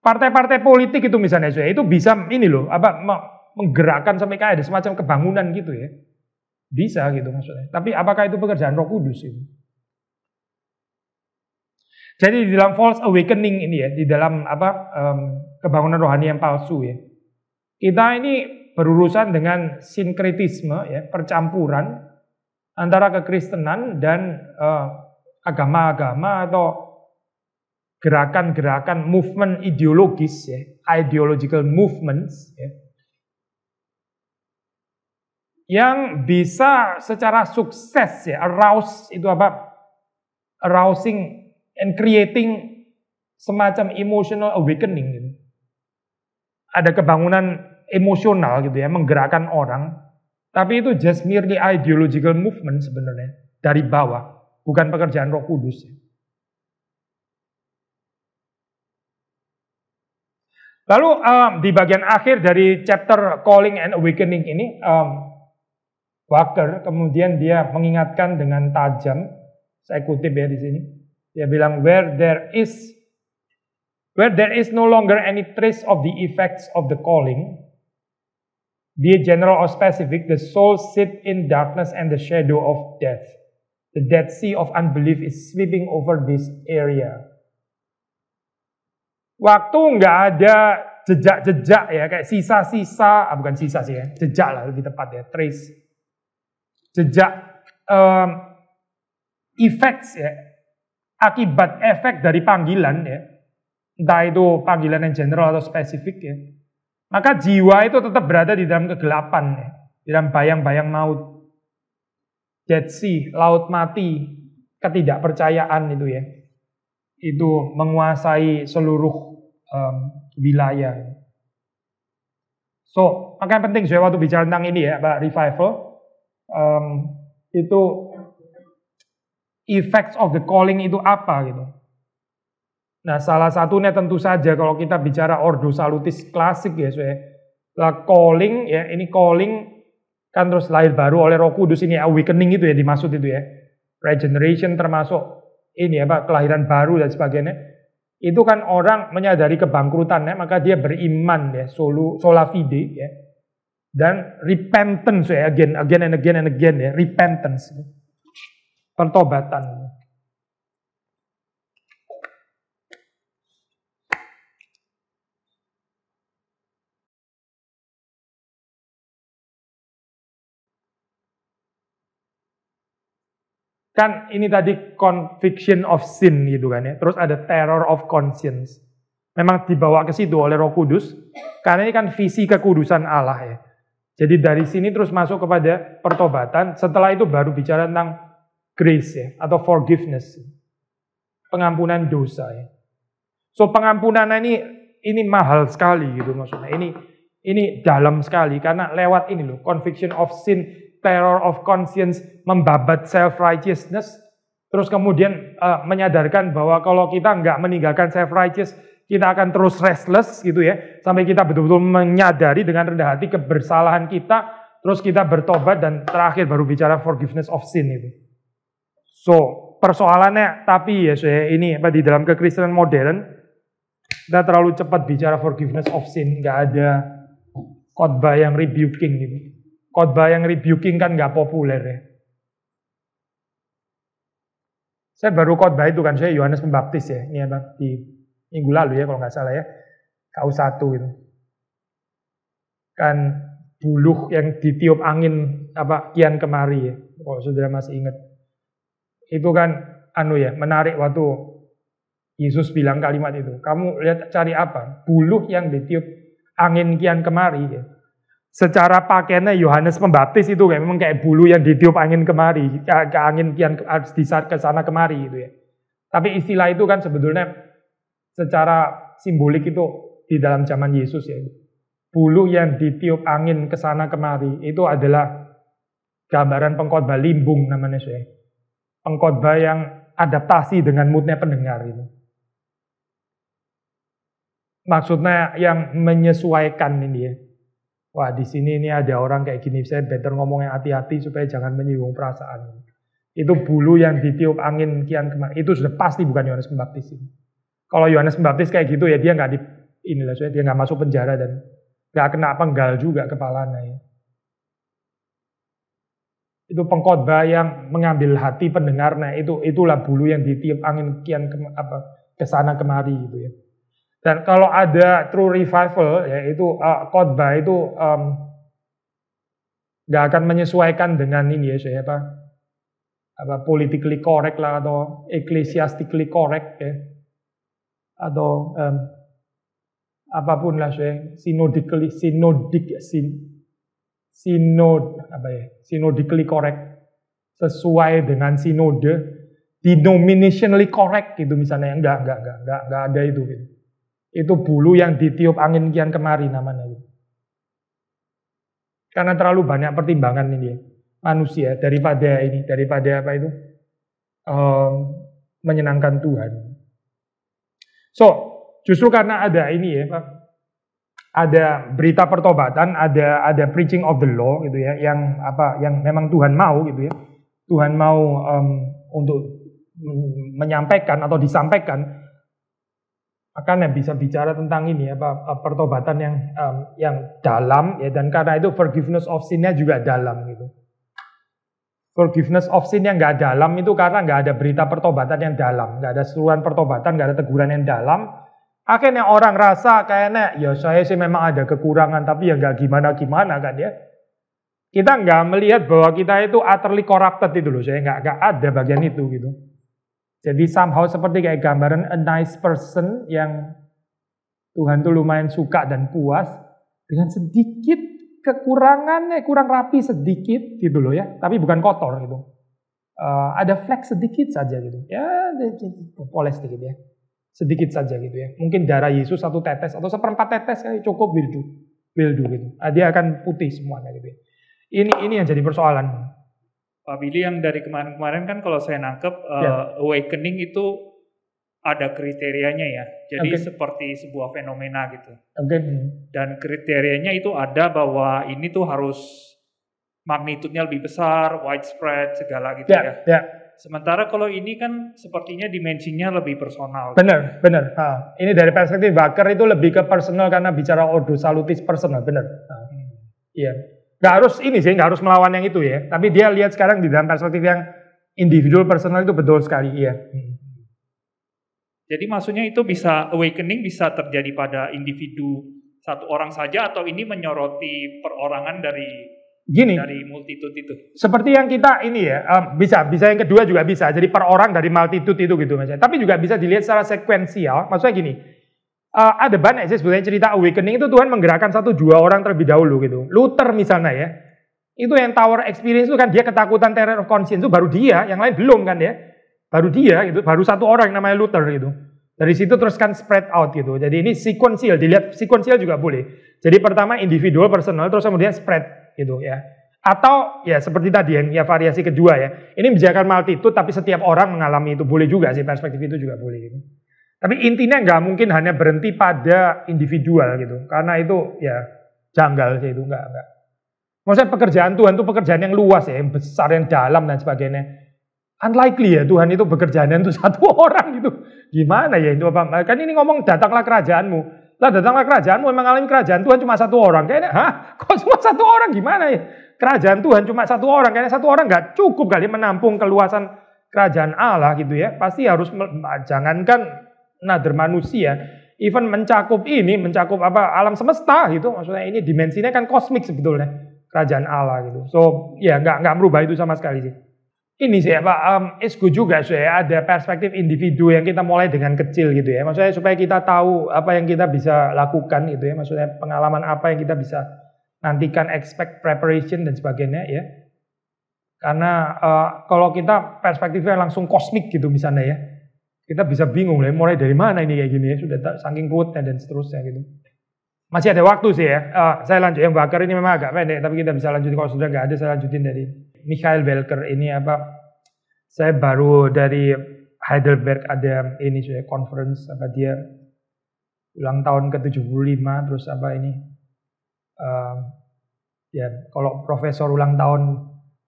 partai-partai politik itu misalnya saya itu bisa ini loh apa menggerakkan sampai kayak ada semacam kebangunan gitu ya. Bisa gitu maksudnya. Tapi apakah itu pekerjaan Roh Kudus ini? Jadi di dalam false awakening ini ya, di dalam apa um, kebangunan rohani yang palsu ya. Kita ini berurusan dengan sinkretisme ya, percampuran antara kekristenan dan uh, eh, agama -agama atau gerakan-gerakan movement ideologis, ya, ideological movements, ya, yang bisa secara sukses ya arouse itu apa arousing and creating semacam emotional awakening gitu. ada kebangunan emosional gitu ya menggerakkan orang tapi itu just merely ideological movement sebenarnya dari bawah bukan pekerjaan roh kudus ya. Lalu um, di bagian akhir dari chapter Calling and Awakening ini, um, Walker kemudian dia mengingatkan dengan tajam, saya kutip ya di sini, dia bilang where there is where there is no longer any trace of the effects of the calling, be it general or specific, the soul sit in darkness and the shadow of death. The dead sea of unbelief is sweeping over this area. Waktu nggak ada jejak-jejak ya, kayak sisa-sisa, ah bukan sisa sih ya, jejak lah lebih tepat ya, trace. Jejak um, effects ya, akibat efek dari panggilan ya, entah itu panggilan yang general atau spesifik ya, maka jiwa itu tetap berada di dalam kegelapan ya, di dalam bayang-bayang maut. Dead Sea, laut mati, ketidakpercayaan itu ya. Itu menguasai seluruh um, wilayah. So, makanya penting saya waktu bicara tentang ini ya, Pak Revival, um, itu effects of the calling itu apa gitu. Nah, salah satunya tentu saja kalau kita bicara Ordo Salutis klasik ya, saya lah calling ya, ini calling kan terus lahir baru oleh Roh Kudus ini awakening itu ya dimaksud itu ya. Regeneration termasuk ini ya Pak, kelahiran baru dan sebagainya itu kan orang menyadari kebangkrutan ya, maka dia beriman ya solo, sola fide ya dan repentance ya again again and again and again ya repentance pertobatan Kan ini tadi conviction of sin gitu kan ya. Terus ada terror of conscience. Memang dibawa ke situ oleh Roh Kudus. Karena ini kan visi kekudusan Allah ya. Jadi dari sini terus masuk kepada pertobatan. Setelah itu baru bicara tentang grace ya, atau forgiveness. Pengampunan dosa ya. So pengampunan ini ini mahal sekali gitu maksudnya. Ini ini dalam sekali karena lewat ini loh, conviction of sin terror of conscience, membabat self righteousness, terus kemudian uh, menyadarkan bahwa kalau kita nggak meninggalkan self righteous, kita akan terus restless gitu ya, sampai kita betul-betul menyadari dengan rendah hati kebersalahan kita, terus kita bertobat dan terakhir baru bicara forgiveness of sin itu. So, persoalannya tapi ya saya ini apa di dalam kekristenan modern kita terlalu cepat bicara forgiveness of sin, nggak ada khotbah yang rebuking gitu. Khotbah yang rebuking kan nggak populer ya. Saya baru khotbah itu kan, saya Yohanes Pembaptis ya, ini apa, di minggu lalu ya kalau nggak salah ya, Kau 1 itu. Kan buluh yang ditiup angin apa kian kemari ya, kalau saudara masih ingat. Itu kan anu ya, menarik waktu Yesus bilang kalimat itu, kamu lihat cari apa? Buluh yang ditiup angin kian kemari ya secara pakaiannya Yohanes Pembaptis itu kayak memang kayak bulu yang ditiup angin kemari, ke angin kian di ke sana kemari gitu ya. Tapi istilah itu kan sebetulnya secara simbolik itu di dalam zaman Yesus ya. Bulu yang ditiup angin ke sana kemari itu adalah gambaran pengkhotbah limbung namanya saya. Pengkhotbah yang adaptasi dengan moodnya pendengar ini. Gitu. Maksudnya yang menyesuaikan ini ya Wah di sini ini ada orang kayak gini, saya better ngomong yang hati-hati supaya jangan menyinggung perasaan. Itu bulu yang ditiup angin kian kemarin, itu sudah pasti bukan Yohanes Pembaptis. Ini. Kalau Yohanes Pembaptis kayak gitu ya dia nggak di, inilah saya dia nggak masuk penjara dan nggak kena penggal juga kepalanya. Ya. Itu pengkhotbah yang mengambil hati pendengarnya, itu itulah bulu yang ditiup angin kian ke, apa, kesana kemari gitu ya. Dan kalau ada true revival, yaitu uh, eh, khotbah itu nggak um, akan menyesuaikan dengan ini ya siapa apa politically correct lah atau ecclesiastically correct ya atau um, apapun lah saya synodically synodic sin sinod apa ya synodically correct sesuai dengan sinode denominationally correct gitu misalnya enggak enggak enggak enggak enggak ada itu gitu itu bulu yang ditiup angin kian kemari namanya. Karena terlalu banyak pertimbangan ini manusia daripada ini, daripada apa itu um, menyenangkan Tuhan. So, justru karena ada ini ya, ada berita pertobatan, ada ada preaching of the law gitu ya, yang apa yang memang Tuhan mau gitu ya. Tuhan mau um, untuk menyampaikan atau disampaikan akan bisa bicara tentang ini apa eh, pertobatan yang um, yang dalam ya dan karena itu forgiveness of sin-nya juga dalam gitu. Forgiveness of sin yang nggak dalam itu karena nggak ada berita pertobatan yang dalam, nggak ada seruan pertobatan, nggak ada teguran yang dalam. Akhirnya orang rasa kayaknya ya saya sih memang ada kekurangan tapi ya nggak gimana gimana kan ya. Kita nggak melihat bahwa kita itu utterly corrupted itu loh, saya nggak ada bagian itu gitu. Jadi somehow seperti kayak gambaran a nice person yang Tuhan tuh lumayan suka dan puas dengan sedikit kekurangannya eh, kurang rapi sedikit gitu loh ya, tapi bukan kotor gitu. Uh, ada flek sedikit saja gitu. Ya poles sedikit ya. Sedikit saja gitu ya. Mungkin darah Yesus satu tetes atau seperempat tetes kayak cukup will do. Will do gitu. Nah, dia akan putih semuanya gitu. Ya. Ini ini yang jadi persoalan. Pak Billy yang dari kemarin-kemarin kan kalau saya nangkep uh, awakening itu ada kriterianya ya. Jadi okay. seperti sebuah fenomena gitu. Okay. Dan kriterianya itu ada bahwa ini tuh harus magnitudenya lebih besar, widespread segala gitu yeah, ya. Yeah. Ya. Sementara kalau ini kan sepertinya dimensinya lebih personal. Benar, gitu. benar. ini dari perspektif Baker itu lebih ke personal karena bicara Ordo Salutis personal, benar. Hmm. Iya. hmm nggak harus ini sih, nggak harus melawan yang itu ya. Tapi dia lihat sekarang di dalam perspektif yang individual personal itu betul sekali, iya. Jadi maksudnya itu bisa awakening bisa terjadi pada individu satu orang saja atau ini menyoroti perorangan dari Gini, dari multitude itu. Seperti yang kita ini ya, um, bisa, bisa yang kedua juga bisa. Jadi per orang dari multitude itu gitu misalnya Tapi juga bisa dilihat secara sekuensial. Maksudnya gini, uh, ada banyak sih sebetulnya cerita awakening itu Tuhan menggerakkan satu dua orang terlebih dahulu gitu. Luther misalnya ya. Itu yang tower experience itu kan dia ketakutan terror of conscience itu baru dia, yang lain belum kan ya. Baru dia gitu, baru satu orang yang namanya Luther gitu. Dari situ terus kan spread out gitu. Jadi ini sequential, dilihat sequential juga boleh. Jadi pertama individual, personal, terus kemudian spread gitu ya. Atau ya seperti tadi yang ya variasi kedua ya. Ini menjaga multitude tapi setiap orang mengalami itu boleh juga sih perspektif itu juga boleh. Gitu. Tapi intinya nggak mungkin hanya berhenti pada individual gitu, karena itu ya janggal sih itu nggak nggak. Maksudnya pekerjaan Tuhan itu pekerjaan yang luas ya, yang besar, yang dalam dan sebagainya. Unlikely ya Tuhan itu bekerjanya itu satu orang gitu. Gimana ya itu apa? Kan ini ngomong datanglah kerajaanmu. Lah datanglah kerajaanmu memang alami kerajaan Tuhan cuma satu orang. Kayaknya, hah? Kok cuma satu orang gimana ya? Kerajaan Tuhan cuma satu orang. Kayaknya satu orang nggak cukup kali menampung keluasan kerajaan Allah gitu ya. Pasti harus jangankan nader manusia, even mencakup ini, mencakup apa alam semesta gitu, maksudnya ini dimensinya kan kosmik sebetulnya kerajaan Allah gitu. So ya nggak nggak merubah itu sama sekali sih. Ini sih ya Pak, um, good juga sih ada perspektif individu yang kita mulai dengan kecil gitu ya. Maksudnya supaya kita tahu apa yang kita bisa lakukan gitu ya. Maksudnya pengalaman apa yang kita bisa nantikan, expect preparation dan sebagainya ya. Karena uh, kalau kita perspektifnya langsung kosmik gitu misalnya ya, kita bisa bingung lah, mulai dari mana ini kayak gini ya, sudah tak saking kuatnya dan seterusnya gitu. Masih ada waktu sih ya, uh, saya lanjut yang bakar ini memang agak pendek, tapi kita bisa lanjutin kalau sudah nggak ada saya lanjutin dari Michael Belker ini apa, saya baru dari Heidelberg ada ini sudah conference apa dia ulang tahun ke-75 terus apa ini uh, ya kalau profesor ulang tahun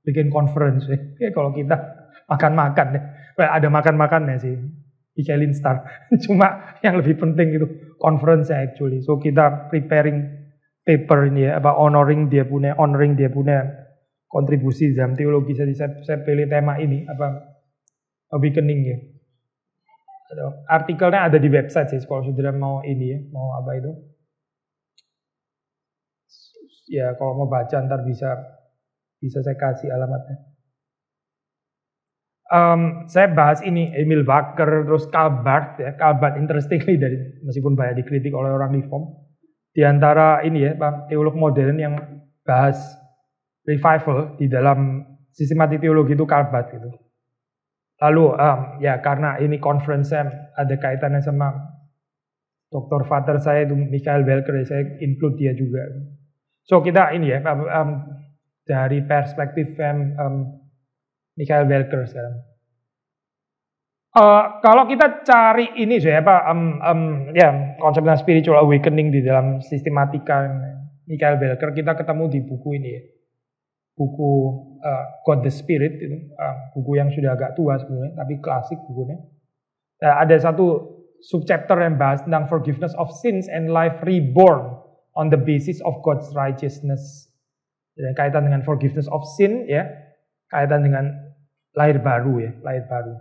bikin conference ya, ya kalau kita makan-makan deh. Ya. ada makan-makannya sih. Michelin star. Cuma yang lebih penting itu conference ya, actually. So kita preparing paper ini ya, about honoring dia punya, honoring dia punya kontribusi dalam teologi. Jadi saya, saya pilih tema ini, apa awakening ya. Artikelnya ada di website sih, kalau saudara mau ini ya, mau apa itu. Ya kalau mau baca ntar bisa bisa saya kasih alamatnya um, saya bahas ini Emil Wacker terus Kabat ya Kabat interestingly dari meskipun banyak dikritik oleh orang reform diantara ini ya bang teolog modern yang bahas revival di dalam sistematik teologi itu Kabat gitu. Lalu um, ya karena ini conference saya ada kaitannya sama Dr. Father saya itu Michael Welker ya, saya include dia juga. So kita ini ya um, dari perspektif um, Michael Belker, sekarang. Uh, kalau kita cari ini saya apa um, um, ya yeah, konsep dan spiritual awakening di dalam sistematika Michael Belker kita ketemu di buku ini ya. buku uh, God the Spirit itu uh, buku yang sudah agak tua sebenarnya tapi klasik bukunya uh, ada satu subchapter yang bahas tentang forgiveness of sins and life reborn on the basis of God's righteousness dan kaitan dengan forgiveness of sin ya kaitan dengan lahir baru ya, lahir baru.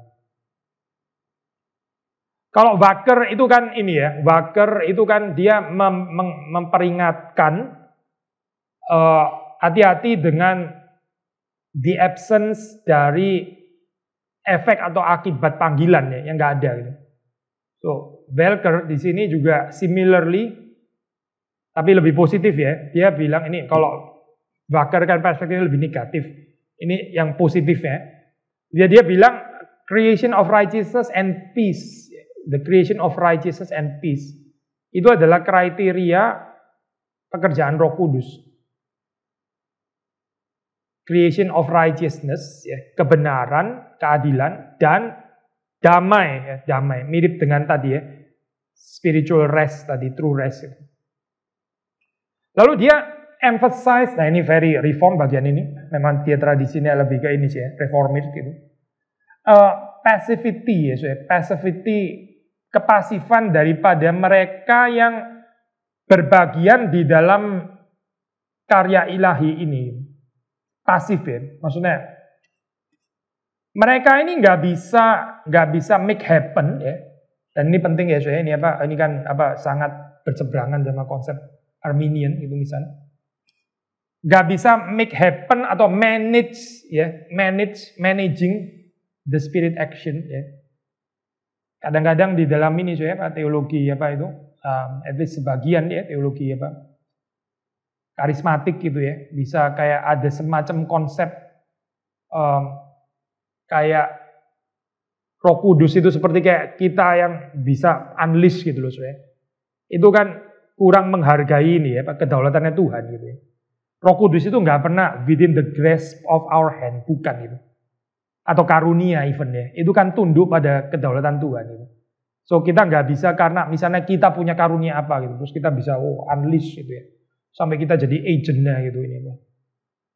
Kalau waker itu kan ini ya, waker itu kan dia mem mem memperingatkan eh, hati-hati uh, dengan the absence dari efek atau akibat panggilan ya, yang nggak ada gitu. So, Welker di sini juga similarly, tapi lebih positif ya. Dia bilang ini kalau Waker kan perspektifnya lebih negatif. Ini yang positif ya. Dia dia bilang creation of righteousness and peace. The creation of righteousness and peace. Itu adalah kriteria pekerjaan Roh Kudus. Creation of righteousness, ya, kebenaran, keadilan, dan damai, ya, damai. Mirip dengan tadi ya, spiritual rest tadi, true rest. Lalu dia emphasize, nah ini very reform bagian ini, memang dia tradisinya lebih ke ini sih ya, gitu. Uh, passivity ya, so, passivity, kepasifan daripada mereka yang berbagian di dalam karya ilahi ini. Pasif ya, maksudnya mereka ini nggak bisa nggak bisa make happen ya. Dan ini penting ya, so, ini apa ini kan apa sangat berseberangan sama konsep Arminian itu misalnya nggak bisa make happen atau manage ya manage managing the spirit action ya kadang-kadang di dalam ini saya teologi apa itu um, at least sebagian ya teologi apa karismatik gitu ya bisa kayak ada semacam konsep um, kayak Roh Kudus itu seperti kayak kita yang bisa unleash gitu loh saya itu kan kurang menghargai ini ya kedaulatannya Tuhan gitu ya Roh Kudus itu nggak pernah within the grasp of our hand, bukan itu. Atau karunia even ya, itu kan tunduk pada kedaulatan Tuhan itu. So kita nggak bisa karena misalnya kita punya karunia apa gitu, terus kita bisa oh unleash gitu ya. Sampai kita jadi agentnya gitu ini.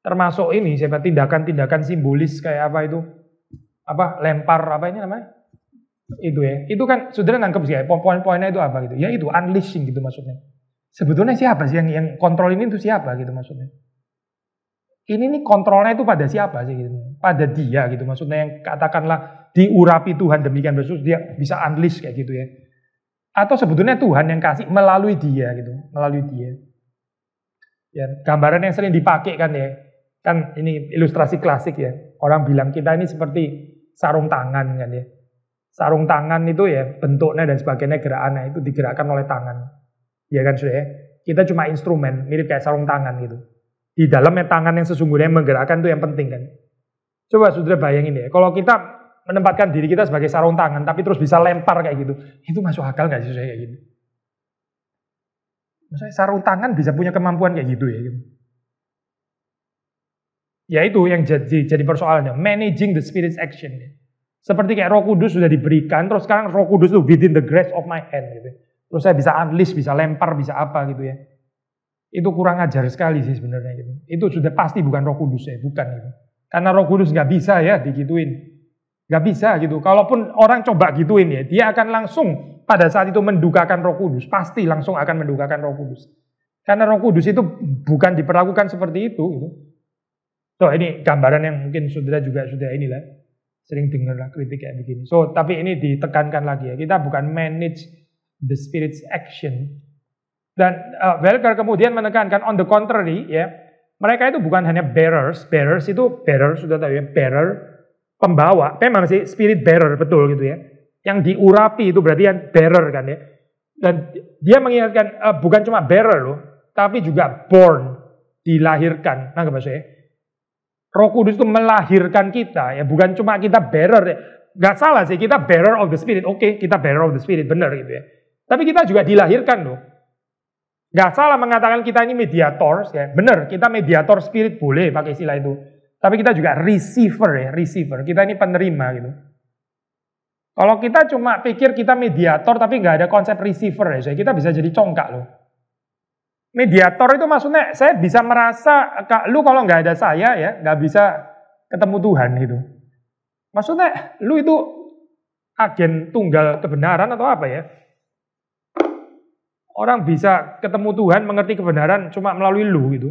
Termasuk ini siapa tindakan-tindakan simbolis kayak apa itu, apa lempar apa ini namanya? Itu ya, itu kan saudara nangkep sih ya, poin-poinnya itu apa gitu. Ya itu unleashing gitu maksudnya sebetulnya siapa sih yang yang kontrol ini itu siapa gitu maksudnya? Ini nih kontrolnya itu pada siapa sih gitu? Pada dia gitu maksudnya yang katakanlah diurapi Tuhan demikian bersus dia bisa unleash kayak gitu ya. Atau sebetulnya Tuhan yang kasih melalui dia gitu, melalui dia. Ya, gambaran yang sering dipakai kan ya. Kan ini ilustrasi klasik ya. Orang bilang kita ini seperti sarung tangan kan ya sarung tangan itu ya bentuknya dan sebagainya gerakannya itu digerakkan oleh tangan. Ya kan sudah ya. Kita cuma instrumen, mirip kayak sarung tangan gitu. Di dalamnya tangan yang sesungguhnya menggerakkan itu yang penting kan. Coba saudara bayangin ya, kalau kita menempatkan diri kita sebagai sarung tangan, tapi terus bisa lempar kayak gitu, itu masuk akal gak sih saya kayak gitu? Maksudnya sarung tangan bisa punya kemampuan kayak gitu ya. Gitu. Ya itu yang jadi, jadi persoalannya, managing the spirit's action. Seperti kayak roh kudus sudah diberikan, terus sekarang roh kudus itu within the grasp of my hand. Gitu. Terus saya bisa unleash, bisa lempar, bisa apa gitu ya. Itu kurang ajar sekali sih sebenarnya gitu. Itu sudah pasti bukan roh kudus ya, bukan gitu. Karena roh kudus nggak bisa ya digituin. Nggak bisa gitu. Kalaupun orang coba gituin ya, dia akan langsung pada saat itu mendukakan roh kudus. Pasti langsung akan mendukakan roh kudus. Karena roh kudus itu bukan diperlakukan seperti itu gitu. So ini gambaran yang mungkin saudara juga sudah inilah sering dengar kritik kayak begini. So tapi ini ditekankan lagi ya, kita bukan manage the Spirit's action. Dan uh, Welker kemudian menekankan on the contrary, ya, mereka itu bukan hanya bearers, bearers itu bearer sudah tahu ya, bearer pembawa, memang sih spirit bearer betul gitu ya. Yang diurapi itu berarti yang bearer kan ya. Dan dia mengingatkan uh, bukan cuma bearer loh, tapi juga born, dilahirkan. Nah, maksudnya? Roh Kudus itu melahirkan kita ya, bukan cuma kita bearer. Ya. Gak salah sih, kita bearer of the spirit. Oke, okay, kita bearer of the spirit, benar gitu ya. Tapi kita juga dilahirkan loh. Gak salah mengatakan kita ini mediator, ya. Bener, kita mediator spirit boleh pakai istilah itu. Tapi kita juga receiver ya, receiver. Kita ini penerima gitu. Kalau kita cuma pikir kita mediator tapi nggak ada konsep receiver ya, kita bisa jadi congkak loh. Mediator itu maksudnya saya bisa merasa kak lu kalau nggak ada saya ya nggak bisa ketemu Tuhan gitu. Maksudnya lu itu agen tunggal kebenaran atau apa ya? Orang bisa ketemu Tuhan, mengerti kebenaran cuma melalui lu gitu.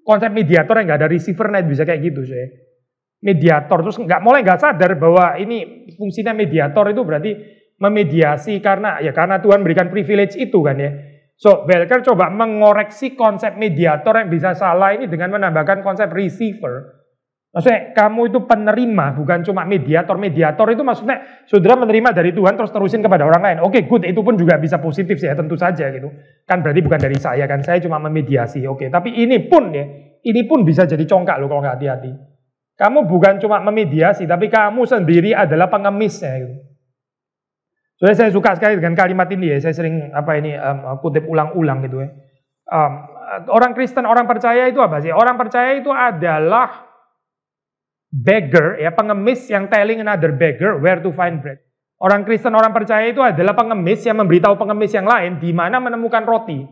Konsep mediator yang nggak ada receiver net bisa kayak gitu sih. Mediator terus nggak mulai nggak sadar bahwa ini fungsinya mediator itu berarti memediasi karena ya karena Tuhan berikan privilege itu kan ya. So Belker coba mengoreksi konsep mediator yang bisa salah ini dengan menambahkan konsep receiver. Maksudnya kamu itu penerima, bukan cuma mediator. Mediator itu maksudnya saudara menerima dari Tuhan terus terusin kepada orang lain. Oke, okay, good. Itu pun juga bisa positif sih ya, tentu saja gitu. Kan berarti bukan dari saya kan, saya cuma memediasi. Oke, okay. tapi ini pun ya, ini pun bisa jadi congkak loh kalau nggak hati-hati. Kamu bukan cuma memediasi, tapi kamu sendiri adalah pengemisnya gitu. Soalnya saya suka sekali dengan kalimat ini ya, saya sering apa ini um, kutip ulang-ulang gitu ya. Um, orang Kristen, orang percaya itu apa sih? Orang percaya itu adalah beggar, ya pengemis yang telling another beggar where to find bread. Orang Kristen, orang percaya itu adalah pengemis yang memberitahu pengemis yang lain di mana menemukan roti.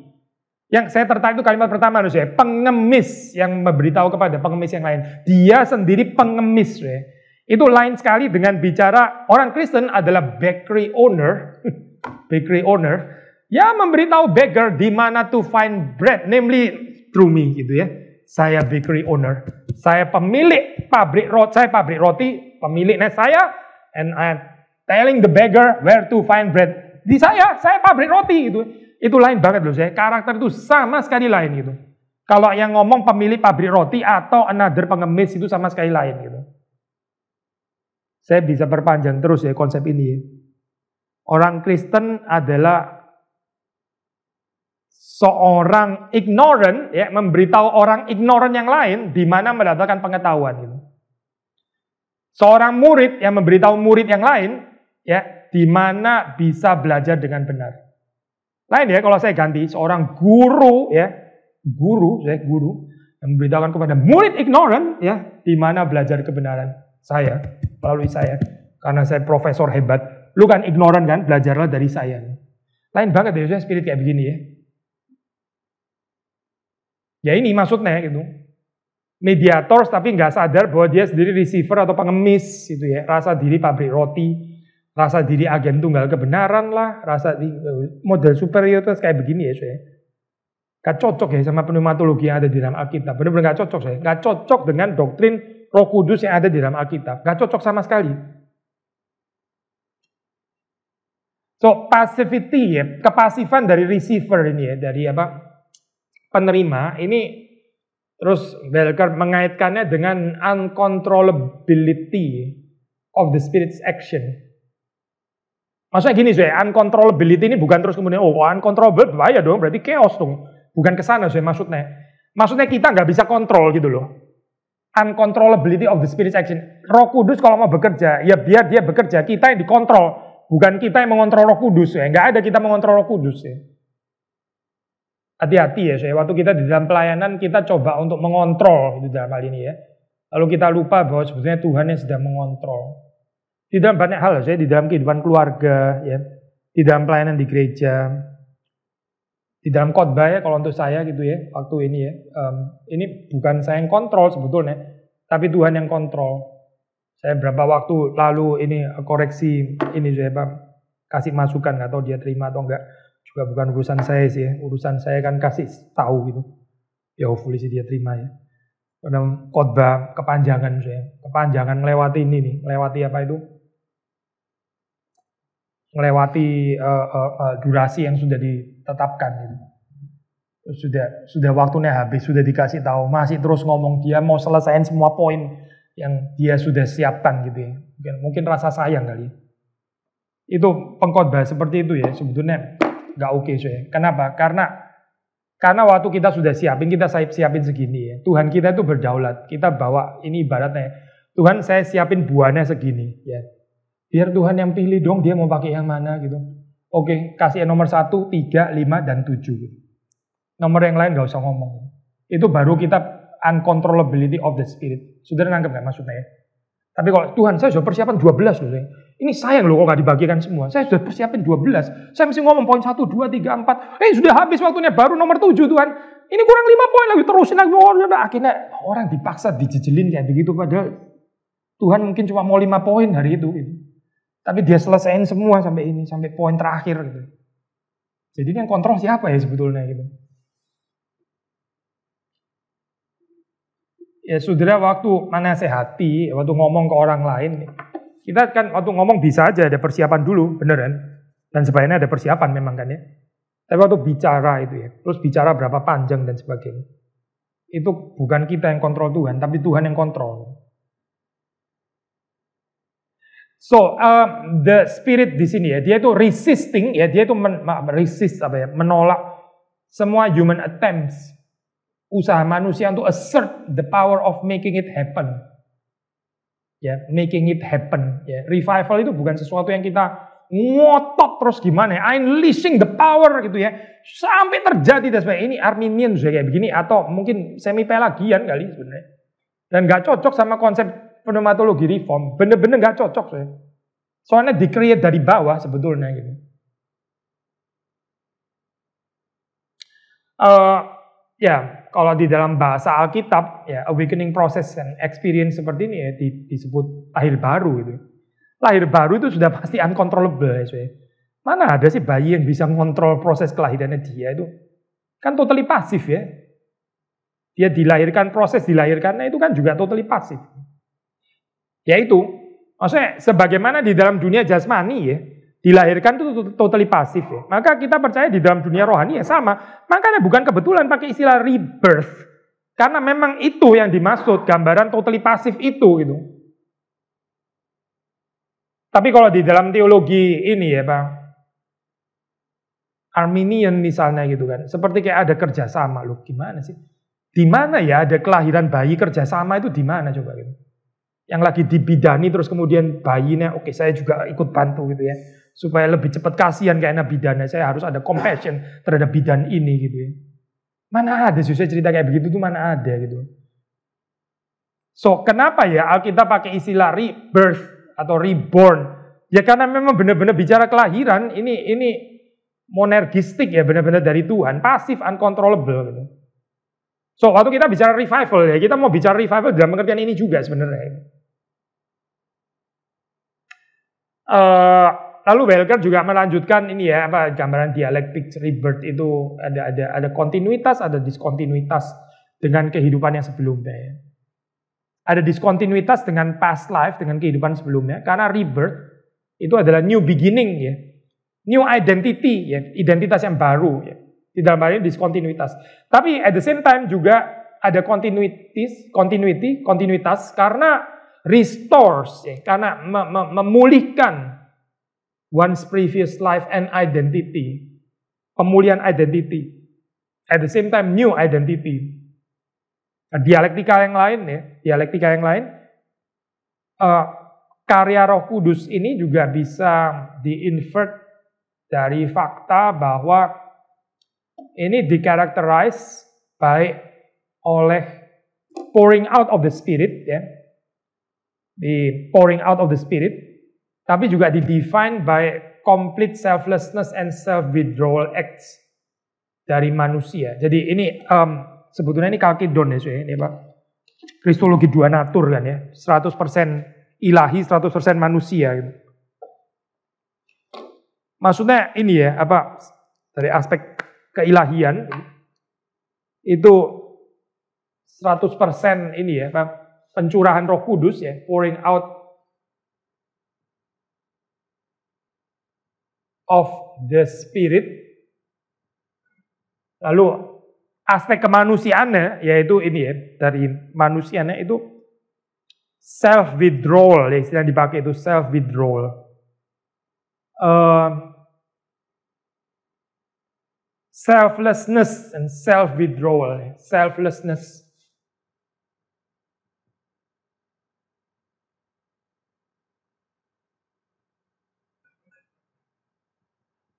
Yang saya tertarik itu kalimat pertama harus ya, pengemis yang memberitahu kepada pengemis yang lain. Dia sendiri pengemis ya. Itu lain sekali dengan bicara orang Kristen adalah bakery owner, bakery owner, ya memberitahu beggar di mana to find bread, namely through me gitu ya saya bakery owner, saya pemilik pabrik roti, saya pabrik roti, pemiliknya saya, and I'm telling the beggar where to find bread. Di saya, saya pabrik roti itu, Itu lain banget loh saya. Karakter itu sama sekali lain gitu. Kalau yang ngomong pemilik pabrik roti atau another pengemis itu sama sekali lain gitu. Saya bisa berpanjang terus ya konsep ini. Ya. Orang Kristen adalah seorang ignorant ya memberitahu orang ignorant yang lain di mana mendapatkan pengetahuan gitu. Seorang murid yang memberitahu murid yang lain ya di mana bisa belajar dengan benar. Lain ya kalau saya ganti seorang guru ya guru saya guru yang memberitahukan kepada murid ignorant ya di mana belajar kebenaran saya melalui saya karena saya profesor hebat. Lu kan ignorant kan belajarlah dari saya. Lain banget ya spirit kayak begini ya. Ya ini maksudnya itu Mediator tapi nggak sadar bahwa dia sendiri receiver atau pengemis gitu ya. Rasa diri pabrik roti, rasa diri agen tunggal kebenaran lah, rasa di, eh, model superioritas kayak begini ya saya. Gak cocok ya sama pneumatologi yang ada di dalam Alkitab. Benar-benar nggak cocok saya. Gak cocok dengan doktrin roh kudus yang ada di dalam Alkitab. Gak cocok sama sekali. So, passivity ya, kepasifan dari receiver ini ya, dari apa? penerima ini terus Belker mengaitkannya dengan uncontrollability of the spirit's action. Maksudnya gini, sih, uncontrollability ini bukan terus kemudian, oh uncontrollable bahaya dong, berarti chaos dong. Bukan ke sana, sih maksudnya. Maksudnya kita nggak bisa kontrol gitu loh. Uncontrollability of the spirit's action. Roh Kudus kalau mau bekerja, ya biar dia bekerja, kita yang dikontrol. Bukan kita yang mengontrol roh kudus ya, nggak ada kita mengontrol roh kudus ya hati-hati ya saya waktu kita di dalam pelayanan kita coba untuk mengontrol di gitu dalam hal ini ya lalu kita lupa bahwa sebetulnya Tuhan yang sedang mengontrol di dalam banyak hal saya di dalam kehidupan keluarga ya di dalam pelayanan di gereja di dalam khotbah ya kalau untuk saya gitu ya waktu ini ya um, ini bukan saya yang kontrol sebetulnya tapi Tuhan yang kontrol saya berapa waktu lalu ini eh, koreksi ini saya kasih masukan atau dia terima atau enggak juga bukan urusan saya sih ya. Urusan saya kan kasih tahu gitu. Ya hopefully sih dia terima ya. Karena khotbah kepanjangan saya, kepanjangan melewati ini nih, melewati apa itu? Melewati uh, eh, uh, eh, uh, eh, durasi yang sudah ditetapkan gitu. Sudah sudah waktunya habis, sudah dikasih tahu, masih terus ngomong dia mau selesaiin semua poin yang dia sudah siapkan gitu ya. Mungkin, mungkin rasa sayang kali. Ya. Itu pengkhotbah seperti itu ya sebetulnya nggak oke okay, cuy. Kenapa? Karena karena waktu kita sudah siapin, kita siapin segini ya. Tuhan kita itu berdaulat. Kita bawa ini ibaratnya, Tuhan saya siapin buahnya segini ya. Biar Tuhan yang pilih dong dia mau pakai yang mana gitu. Oke, kasih kasih nomor satu, tiga, lima dan 7. Nomor yang lain gak usah ngomong. Itu baru kita uncontrollability of the spirit. Sudah nangkep gak maksudnya ya? Tapi kalau Tuhan saya sudah persiapan 12 loh. Ini sayang loh kok nggak dibagikan semua. Saya sudah persiapin 12. Saya mesti ngomong poin 1, 2, 3, 4. Eh sudah habis waktunya baru nomor 7 Tuhan. Ini kurang 5 poin lagi terusin lagi. Oh, Akhirnya orang dipaksa dijijelin kayak begitu. Padahal Tuhan mungkin cuma mau 5 poin hari itu. Gitu. Tapi dia selesaiin semua sampai ini, sampai poin terakhir gitu. Jadi ini yang kontrol siapa ya sebetulnya gitu. Ya saudara waktu mana sehati, waktu ngomong ke orang lain, kita kan waktu ngomong bisa aja ada persiapan dulu, beneran. Dan sebaiknya ada persiapan memang kan ya. Tapi waktu bicara itu ya, terus bicara berapa panjang dan sebagainya. Itu bukan kita yang kontrol Tuhan, tapi Tuhan yang kontrol. So uh, the spirit di sini ya, dia itu resisting ya, dia itu men, resist apa ya, menolak semua human attempts, usaha manusia untuk assert the power of making it happen ya making it happen ya revival itu bukan sesuatu yang kita ngotot terus gimana ya leasing the power gitu ya sampai terjadi dan sebagainya ini Arminian juga kayak begini atau mungkin semi pelagian kali sebenarnya dan gak cocok sama konsep pneumatologi reform bener-bener gak cocok sih soalnya dikreat dari bawah sebetulnya gitu uh, ya kalau di dalam bahasa Alkitab ya awakening process and experience seperti ini ya disebut lahir baru itu. Lahir baru itu sudah pasti uncontrollable ya. Mana ada sih bayi yang bisa mengontrol proses kelahirannya dia itu? Kan totally pasif ya. Dia dilahirkan, proses dilahirkannya itu kan juga totally pasif. Yaitu, maksudnya sebagaimana di dalam dunia jasmani ya, dilahirkan itu totally pasif ya. Maka kita percaya di dalam dunia rohani ya sama. Makanya bukan kebetulan pakai istilah rebirth. Karena memang itu yang dimaksud gambaran totally pasif itu gitu. Tapi kalau di dalam teologi ini ya bang, Arminian misalnya gitu kan, seperti kayak ada kerjasama loh, gimana sih? Di mana ya ada kelahiran bayi kerjasama itu di mana coba gitu? Yang lagi dibidani terus kemudian bayinya, oke okay, saya juga ikut bantu gitu ya supaya lebih cepat kasihan kayak Nabi Dana. Saya harus ada compassion terhadap bidan ini gitu ya. Mana ada sih cerita kayak begitu tuh mana ada gitu. So, kenapa ya Alkitab pakai istilah rebirth atau reborn? Ya karena memang benar-benar bicara kelahiran ini ini monergistik ya benar-benar dari Tuhan, pasif uncontrollable gitu. So, waktu kita bicara revival ya, kita mau bicara revival dalam pengertian ini juga sebenarnya. Uh, lalu Welker juga melanjutkan ini ya apa gambaran dialektik rebirth itu ada ada ada kontinuitas ada diskontinuitas dengan kehidupan yang sebelumnya ya. ada diskontinuitas dengan past life dengan kehidupan sebelumnya karena rebirth itu adalah new beginning ya new identity ya identitas yang baru ya di dalam hal ini diskontinuitas tapi at the same time juga ada continuities continuity kontinuitas karena restores ya karena memulihkan one's previous life and identity, pemulihan identity, at the same time new identity. Nah, dialektika yang lain ya, dialektika yang lain, uh, karya Roh Kudus ini juga bisa diinvert dari fakta bahwa ini dikarakterize baik oleh pouring out of the Spirit ya, di pouring out of the Spirit tapi juga didefined by complete selflessness and self withdrawal acts dari manusia. Jadi ini um, sebetulnya ini kalkidon ya, ya, ini Pak. Kristologi dua natur kan ya, 100% ilahi, 100% manusia gitu. Maksudnya ini ya, apa dari aspek keilahian itu 100% ini ya, pencurahan Roh Kudus ya, pouring out of the Spirit. Lalu aspek kemanusiaannya yaitu ini ya dari manusianya itu self withdrawal ya istilah dipakai itu self withdrawal. Uh, ehm, selflessness and self withdrawal, ya, selflessness.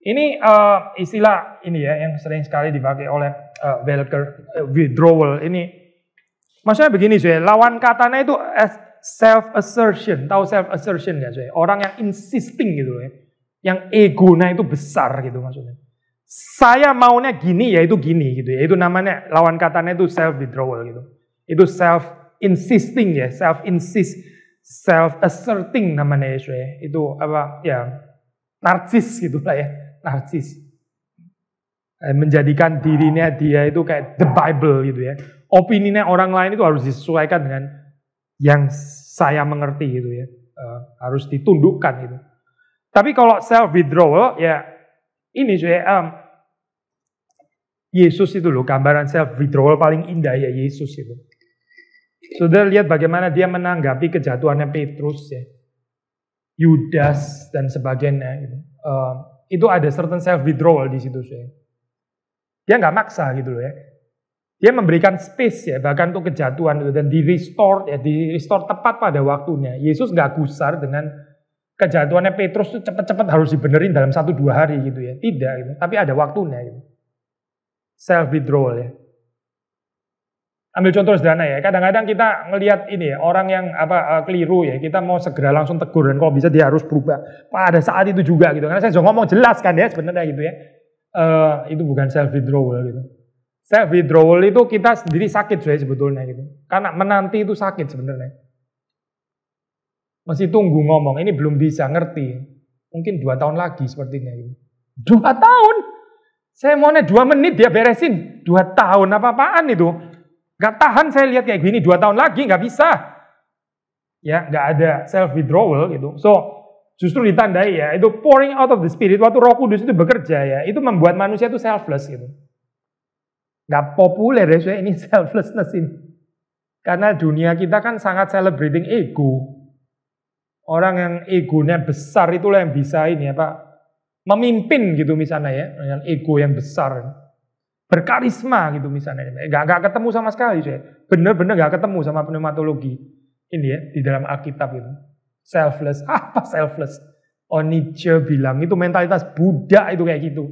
Ini uh, istilah ini ya yang sering sekali dipakai oleh uh, Welker uh, withdrawal ini. Maksudnya begini cuy, lawan katanya itu self assertion. Tahu self assertion gak cuy? Orang yang insisting gitu ya. Yang egonya itu besar gitu maksudnya. Saya maunya gini ya itu gini gitu ya. Itu namanya lawan katanya itu self withdrawal gitu. Itu self insisting ya, self insist, self asserting namanya ya. Itu apa ya? Narsis gitu lah ya narsis. Eh, menjadikan dirinya dia itu kayak the Bible gitu ya. Opininya orang lain itu harus disesuaikan dengan yang saya mengerti gitu ya. Eh, harus ditundukkan gitu. Tapi kalau self withdrawal ya ini saya um, Yesus itu loh gambaran self withdrawal paling indah ya Yesus itu. sudah lihat bagaimana dia menanggapi kejatuhannya Petrus ya, Yudas dan sebagainya. Gitu. Uh, itu ada certain self withdrawal di situ sih. Dia nggak maksa gitu loh ya. Dia memberikan space ya bahkan untuk kejatuhan itu dan di restore ya di restore tepat pada waktunya. Yesus nggak gusar dengan kejatuhannya Petrus itu cepet-cepet harus dibenerin dalam satu dua hari gitu ya. Tidak gitu. Tapi ada waktunya gitu. Self withdrawal ya. Ambil contoh sederhana ya, kadang-kadang kita ngelihat ini ya, orang yang apa eh, keliru ya, kita mau segera langsung tegur dan kalau bisa dia harus berubah pada saat itu juga gitu. Karena saya sudah ngomong jelas kan ya sebenarnya gitu ya. Uh, itu bukan self withdrawal gitu. Self withdrawal itu kita sendiri sakit sudah ya sebetulnya gitu. Karena menanti itu sakit sebenarnya. Masih tunggu ngomong, ini belum bisa ngerti. Mungkin dua tahun lagi sepertinya gitu. Dua tahun? Saya maunya dua menit dia beresin. Dua tahun apa-apaan itu? Gak tahan saya lihat kayak gini dua tahun lagi nggak bisa. Ya, nggak ada self withdrawal gitu. So, justru ditandai ya itu pouring out of the spirit waktu Roh Kudus itu bekerja ya, itu membuat manusia itu selfless gitu. Gak populer ya, saya ini selflessness ini. Karena dunia kita kan sangat celebrating ego. Orang yang egonya besar itulah yang bisa ini ya Pak Memimpin gitu misalnya ya, dengan ego yang besar berkarisma gitu misalnya. nggak nggak ketemu sama sekali saya. Bener-bener nggak ketemu sama pneumatologi. Ini ya, di dalam Alkitab itu. Selfless. Apa selfless? Oh Nietzsche bilang, itu mentalitas budak itu kayak gitu.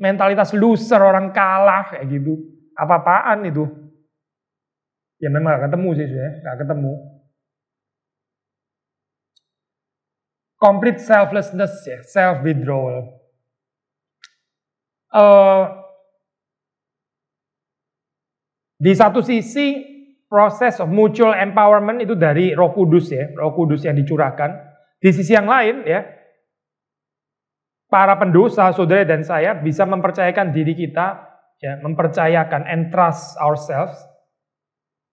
Mentalitas loser, orang kalah kayak gitu. Apa-apaan itu? Ya memang gak ketemu sih saya, gak ketemu. Complete selflessness ya, self withdrawal. Uh, eh, di satu sisi proses of mutual empowerment itu dari Roh Kudus ya, Roh Kudus yang dicurahkan. Di sisi yang lain ya, para pendosa, saudara dan saya bisa mempercayakan diri kita, ya, mempercayakan entrust ourselves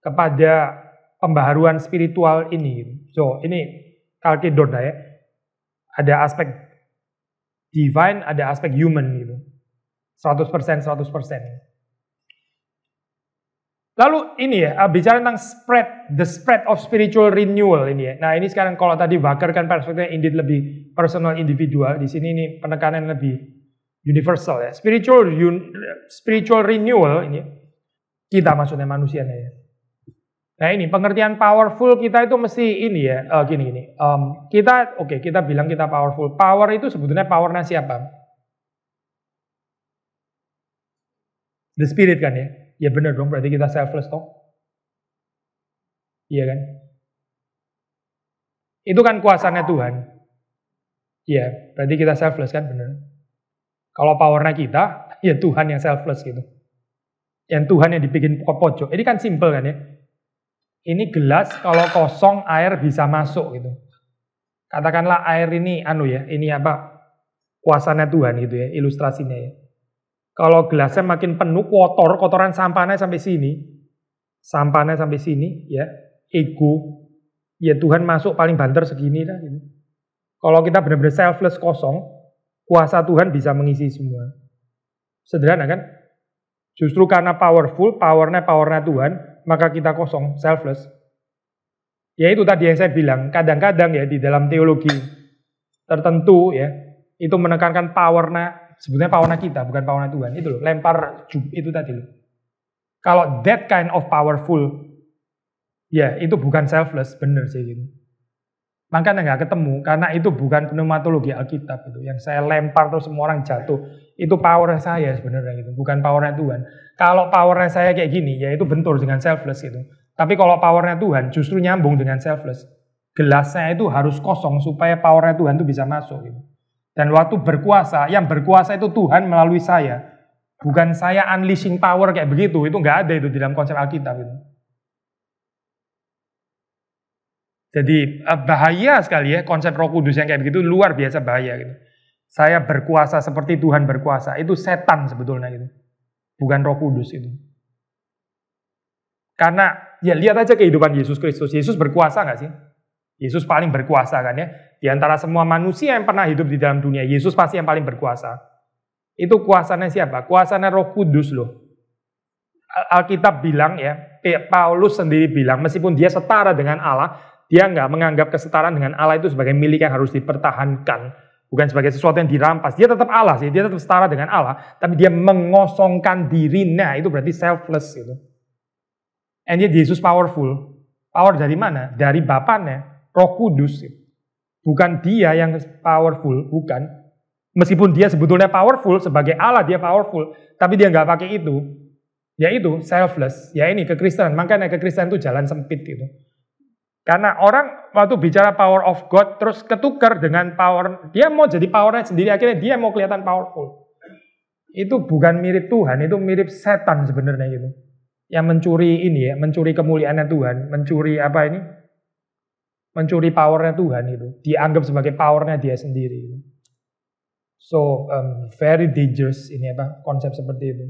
kepada pembaharuan spiritual ini. So, ini Kalkidon ya. Ada aspek divine, ada aspek human gitu. 100%, 100%. Lalu ini ya, ah, bicara tentang spread, the spread of spiritual renewal ini ya. Nah ini sekarang kalau tadi Bakar kan perspektifnya indeed lebih personal individual, di sini ini penekanan lebih universal ya. Spiritual, spiritual renewal ini, kita maksudnya manusianya ya. Nah ini pengertian powerful kita itu mesti ini ya, uh, gini gini. Um, kita, oke okay, kita bilang kita powerful. Power itu sebetulnya powernya siapa? The spirit kan ya. Ya benar dong, berarti kita selfless toh. Iya kan? Itu kan kuasanya Tuhan. Iya, berarti kita selfless kan benar. Kalau powernya kita, ya Tuhan yang selfless gitu. Yang Tuhan yang dibikin pojok. Ini kan simple kan ya. Ini gelas kalau kosong air bisa masuk gitu. Katakanlah air ini anu ya, ini apa? Kuasanya Tuhan gitu ya, ilustrasinya ya kalau gelasnya makin penuh, kotor, kotoran sampahnya sampai sini. Sampahnya sampai sini, ya. Ego. Ya Tuhan masuk paling banter segini lah. ini. Kalau kita benar-benar selfless kosong, kuasa Tuhan bisa mengisi semua. Sederhana kan? Justru karena powerful, powernya powernya Tuhan, maka kita kosong, selfless. Ya itu tadi yang saya bilang, kadang-kadang ya di dalam teologi tertentu ya, itu menekankan powernya sebetulnya pawana kita, bukan pawana Tuhan. Itu loh, lempar itu tadi loh. Kalau that kind of powerful, ya itu bukan selfless, bener sih gitu. Makanya nggak ketemu, karena itu bukan pneumatologi Alkitab itu. Yang saya lempar terus semua orang jatuh, itu power saya sebenarnya gitu, bukan powernya Tuhan. Kalau powernya saya kayak gini, ya itu bentur dengan selfless gitu. Tapi kalau powernya Tuhan justru nyambung dengan selfless. Gelasnya itu harus kosong supaya powernya Tuhan itu bisa masuk gitu. Dan waktu berkuasa, yang berkuasa itu Tuhan melalui saya. Bukan saya unleashing power kayak begitu, itu nggak ada itu di dalam konsep Alkitab. Itu. Jadi eh, bahaya sekali ya konsep roh kudus yang kayak begitu, luar biasa bahaya gitu. Saya berkuasa seperti Tuhan berkuasa, itu setan sebetulnya gitu. Bukan roh kudus itu. Karena ya lihat aja kehidupan Yesus Kristus. Yesus berkuasa nggak sih? Yesus paling berkuasa kan ya di antara semua manusia yang pernah hidup di dalam dunia, Yesus pasti yang paling berkuasa. Itu kuasanya siapa? Kuasanya Roh Kudus loh. Alkitab bilang ya, Paulus sendiri bilang, meskipun dia setara dengan Allah, dia nggak menganggap kesetaraan dengan Allah itu sebagai milik yang harus dipertahankan, bukan sebagai sesuatu yang dirampas. Dia tetap Allah sih, dia tetap setara dengan Allah, tapi dia mengosongkan dirinya, itu berarti selfless gitu. And yet Yesus powerful. Power dari mana? Dari Bapaknya, Roh Kudus. Gitu. Bukan dia yang powerful, bukan. Meskipun dia sebetulnya powerful, sebagai Allah dia powerful, tapi dia nggak pakai itu. Ya itu selfless, ya ini kekristenan. Makanya kekristenan itu jalan sempit gitu. Karena orang waktu bicara power of God terus ketukar dengan power, dia mau jadi powernya sendiri, akhirnya dia mau kelihatan powerful. Itu bukan mirip Tuhan, itu mirip setan sebenarnya gitu. Yang mencuri ini ya, mencuri kemuliaan Tuhan, mencuri apa ini? mencuri powernya Tuhan itu, dianggap sebagai powernya dia sendiri. So um, very dangerous ini apa konsep seperti itu.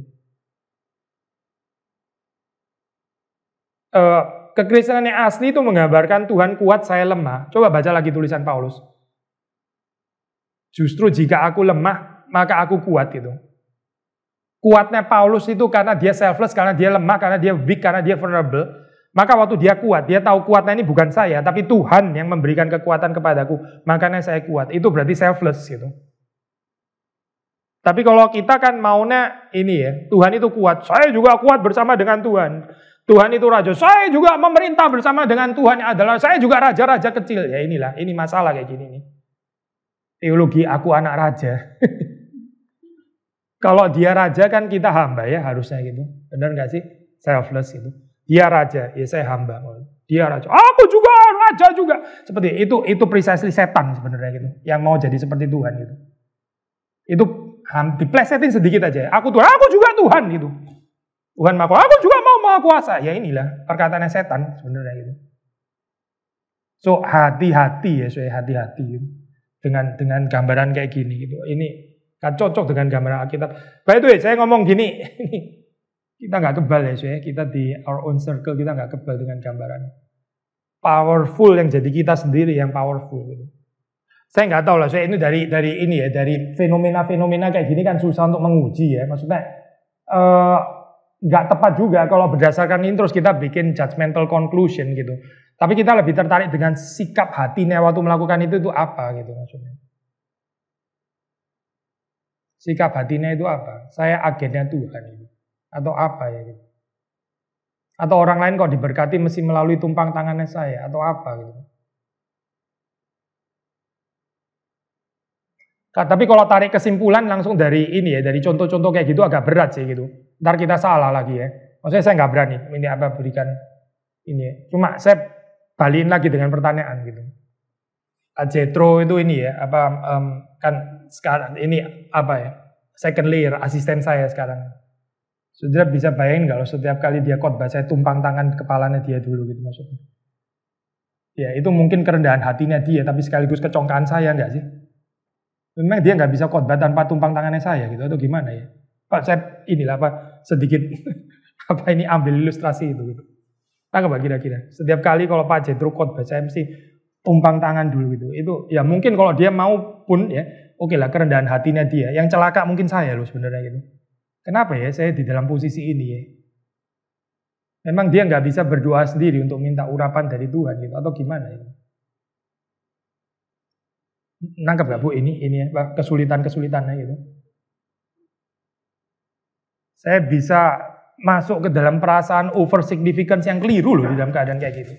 Uh, kekristenan yang asli itu menggambarkan Tuhan kuat, saya lemah. Coba baca lagi tulisan Paulus. Justru jika aku lemah, maka aku kuat gitu. Kuatnya Paulus itu karena dia selfless, karena dia lemah, karena dia weak, karena dia vulnerable maka waktu dia kuat, dia tahu kuatnya ini bukan saya, tapi Tuhan yang memberikan kekuatan kepadaku. Makanya saya kuat. Itu berarti selfless gitu. Tapi kalau kita kan maunya ini ya, Tuhan itu kuat. Saya juga kuat bersama dengan Tuhan. Tuhan itu raja. Saya juga memerintah bersama dengan Tuhan yang adalah saya juga raja-raja kecil. Ya inilah, ini masalah kayak gini nih. Teologi aku anak raja. kalau dia raja kan kita hamba ya harusnya gitu. Benar nggak sih? Selfless gitu? Dia raja, ya saya hamba. Dia raja, aku juga raja juga. Seperti itu, itu precisely setan sebenarnya gitu. Yang mau jadi seperti Tuhan gitu. Itu diplesetin sedikit aja. Aku Tuhan, aku juga Tuhan gitu. Tuhan mau, aku juga mau maha kuasa. Ya inilah perkataannya setan sebenarnya gitu. So hati-hati ya, saya hati-hati gitu. dengan dengan gambaran kayak gini gitu. Ini kan cocok dengan gambaran Alkitab. Baik itu, way, saya ngomong gini, Kita nggak kebal ya, sih. Kita di our own circle kita nggak kebal dengan gambaran. Powerful yang jadi kita sendiri yang powerful. Gitu. Saya nggak tahu lah, sih. Ini dari dari ini ya, dari fenomena-fenomena kayak gini kan susah untuk menguji ya. Maksudnya eh, nggak uh, tepat juga kalau berdasarkan ini terus kita bikin judgmental conclusion gitu. Tapi kita lebih tertarik dengan sikap hatinya waktu melakukan itu itu apa gitu maksudnya. Sikap hatinya itu apa? Saya agennya Tuhan. Gitu atau apa ya gitu. Atau orang lain kok diberkati mesti melalui tumpang tangannya saya atau apa gitu. tapi kalau tarik kesimpulan langsung dari ini ya, dari contoh-contoh kayak gitu agak berat sih gitu. Ntar kita salah lagi ya. Maksudnya saya nggak berani ini apa berikan ini ya. Cuma saya balikin lagi dengan pertanyaan gitu. Jetro itu ini ya, apa um, kan sekarang ini apa ya? Second layer asisten saya sekarang Saudara bisa bayangin kalau setiap kali dia khotbah saya tumpang tangan kepalanya dia dulu gitu maksudnya. Ya itu mungkin kerendahan hatinya dia, tapi sekaligus kecongkaan saya enggak sih? Memang dia nggak bisa khotbah tanpa tumpang tangannya saya gitu atau gimana ya? Pak saya inilah apa sedikit apa ini ambil ilustrasi itu gitu. Tangkap apa kira-kira? Setiap kali kalau Pak Jetro khotbah saya mesti tumpang tangan dulu gitu. Itu ya mungkin kalau dia mau pun ya oke okay lah kerendahan hatinya dia. Yang celaka mungkin saya loh sebenarnya gitu. Kenapa ya saya di dalam posisi ini ya? Memang dia nggak bisa berdoa sendiri untuk minta urapan dari Tuhan gitu atau gimana ini? Ya? Nangkep gak bu ini ini ya, kesulitan kesulitannya gitu? Saya bisa masuk ke dalam perasaan over significance yang keliru loh di dalam keadaan kayak gitu.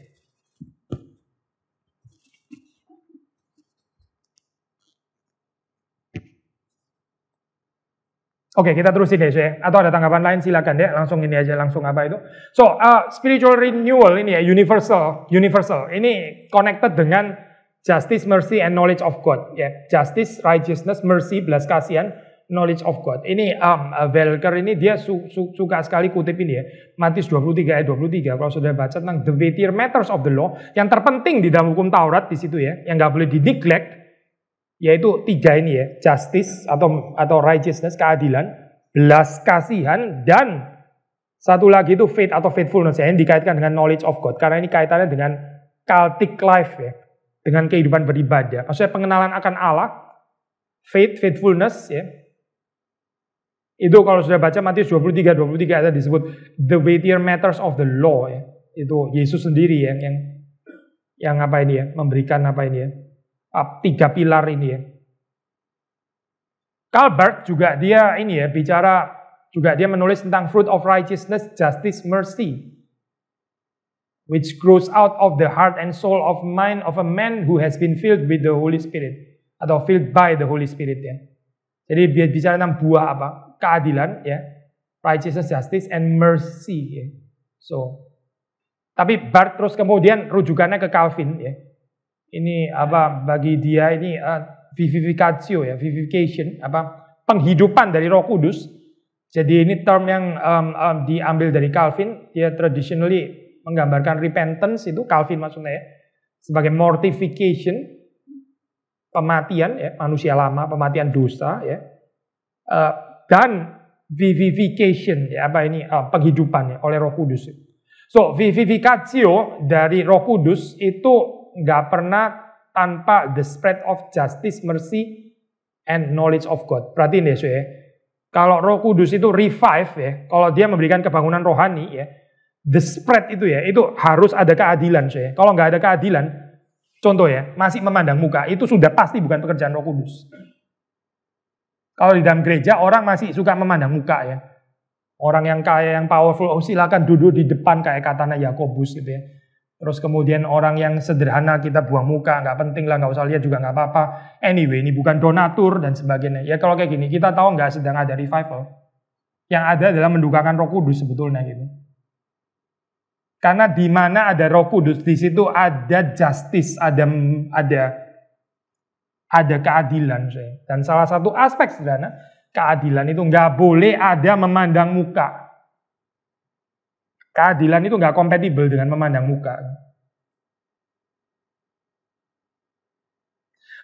Oke, okay, kita terusin ya, Syekh. Ya. Atau ada tanggapan lain silakan deh, langsung ini aja, langsung apa itu. So, uh, spiritual renewal ini ya universal, universal. Ini connected dengan justice, mercy and knowledge of God, ya. Yeah. Justice, righteousness, mercy, belas kasihan, knowledge of God. Ini um, uh, Velker ini dia su su suka sekali kutip ini ya. Matius 23 ayat 23 kalau sudah baca tentang the weightier matters of the law, yang terpenting di dalam hukum Taurat di situ ya, yang gak boleh di neglect yaitu tiga ini ya, justice atau atau righteousness, keadilan, belas kasihan dan satu lagi itu faith atau faithfulness ya, yang dikaitkan dengan knowledge of God karena ini kaitannya dengan cultic life ya, dengan kehidupan beribadah. Maksudnya pengenalan akan Allah, faith, faithfulness ya. Itu kalau sudah baca Matius 23 23 ada disebut the weightier matters of the law ya. Itu Yesus sendiri ya, yang yang apa ini ya, memberikan apa ini ya, tiga pilar ini ya. Calvert juga dia ini ya bicara juga dia menulis tentang fruit of righteousness, justice, mercy, which grows out of the heart and soul of mind of a man who has been filled with the Holy Spirit atau filled by the Holy Spirit ya. Jadi bicara tentang buah apa? Keadilan ya, righteousness, justice, and mercy ya. So, tapi Bart terus kemudian rujukannya ke Calvin ya ini apa bagi dia ini uh, eh, vivificatio ya, vivification apa penghidupan dari Roh Kudus. Jadi ini term yang um, um, diambil dari Calvin, dia traditionally menggambarkan repentance itu Calvin maksudnya ya, sebagai mortification pematian ya, manusia lama, pematian dosa ya. Uh, dan vivification ya apa ini uh, penghidupan ya, oleh Roh Kudus. So vivificatio dari Roh Kudus itu nggak pernah tanpa the spread of justice, mercy, and knowledge of God. Perhatiin ini ya. Kalau Roh Kudus itu revive ya, kalau dia memberikan kebangunan rohani ya, the spread itu ya, itu harus ada keadilan, ya. Kalau nggak ada keadilan, contoh ya, masih memandang muka, itu sudah pasti bukan pekerjaan Roh Kudus. Kalau di dalam gereja orang masih suka memandang muka ya. Orang yang kaya, yang powerful, oh silakan duduk di depan kayak katana Yakobus gitu ya Terus kemudian orang yang sederhana kita buang muka, nggak penting lah, nggak usah lihat juga nggak apa-apa. Anyway, ini bukan donatur dan sebagainya. Ya kalau kayak gini, kita tahu nggak sedang ada revival. Yang ada adalah mendukakan roh kudus sebetulnya gitu. Karena di mana ada roh kudus, di situ ada justice, ada ada ada keadilan. Dan salah satu aspek sederhana, keadilan itu nggak boleh ada memandang muka. Keadilan itu nggak kompatibel dengan memandang muka.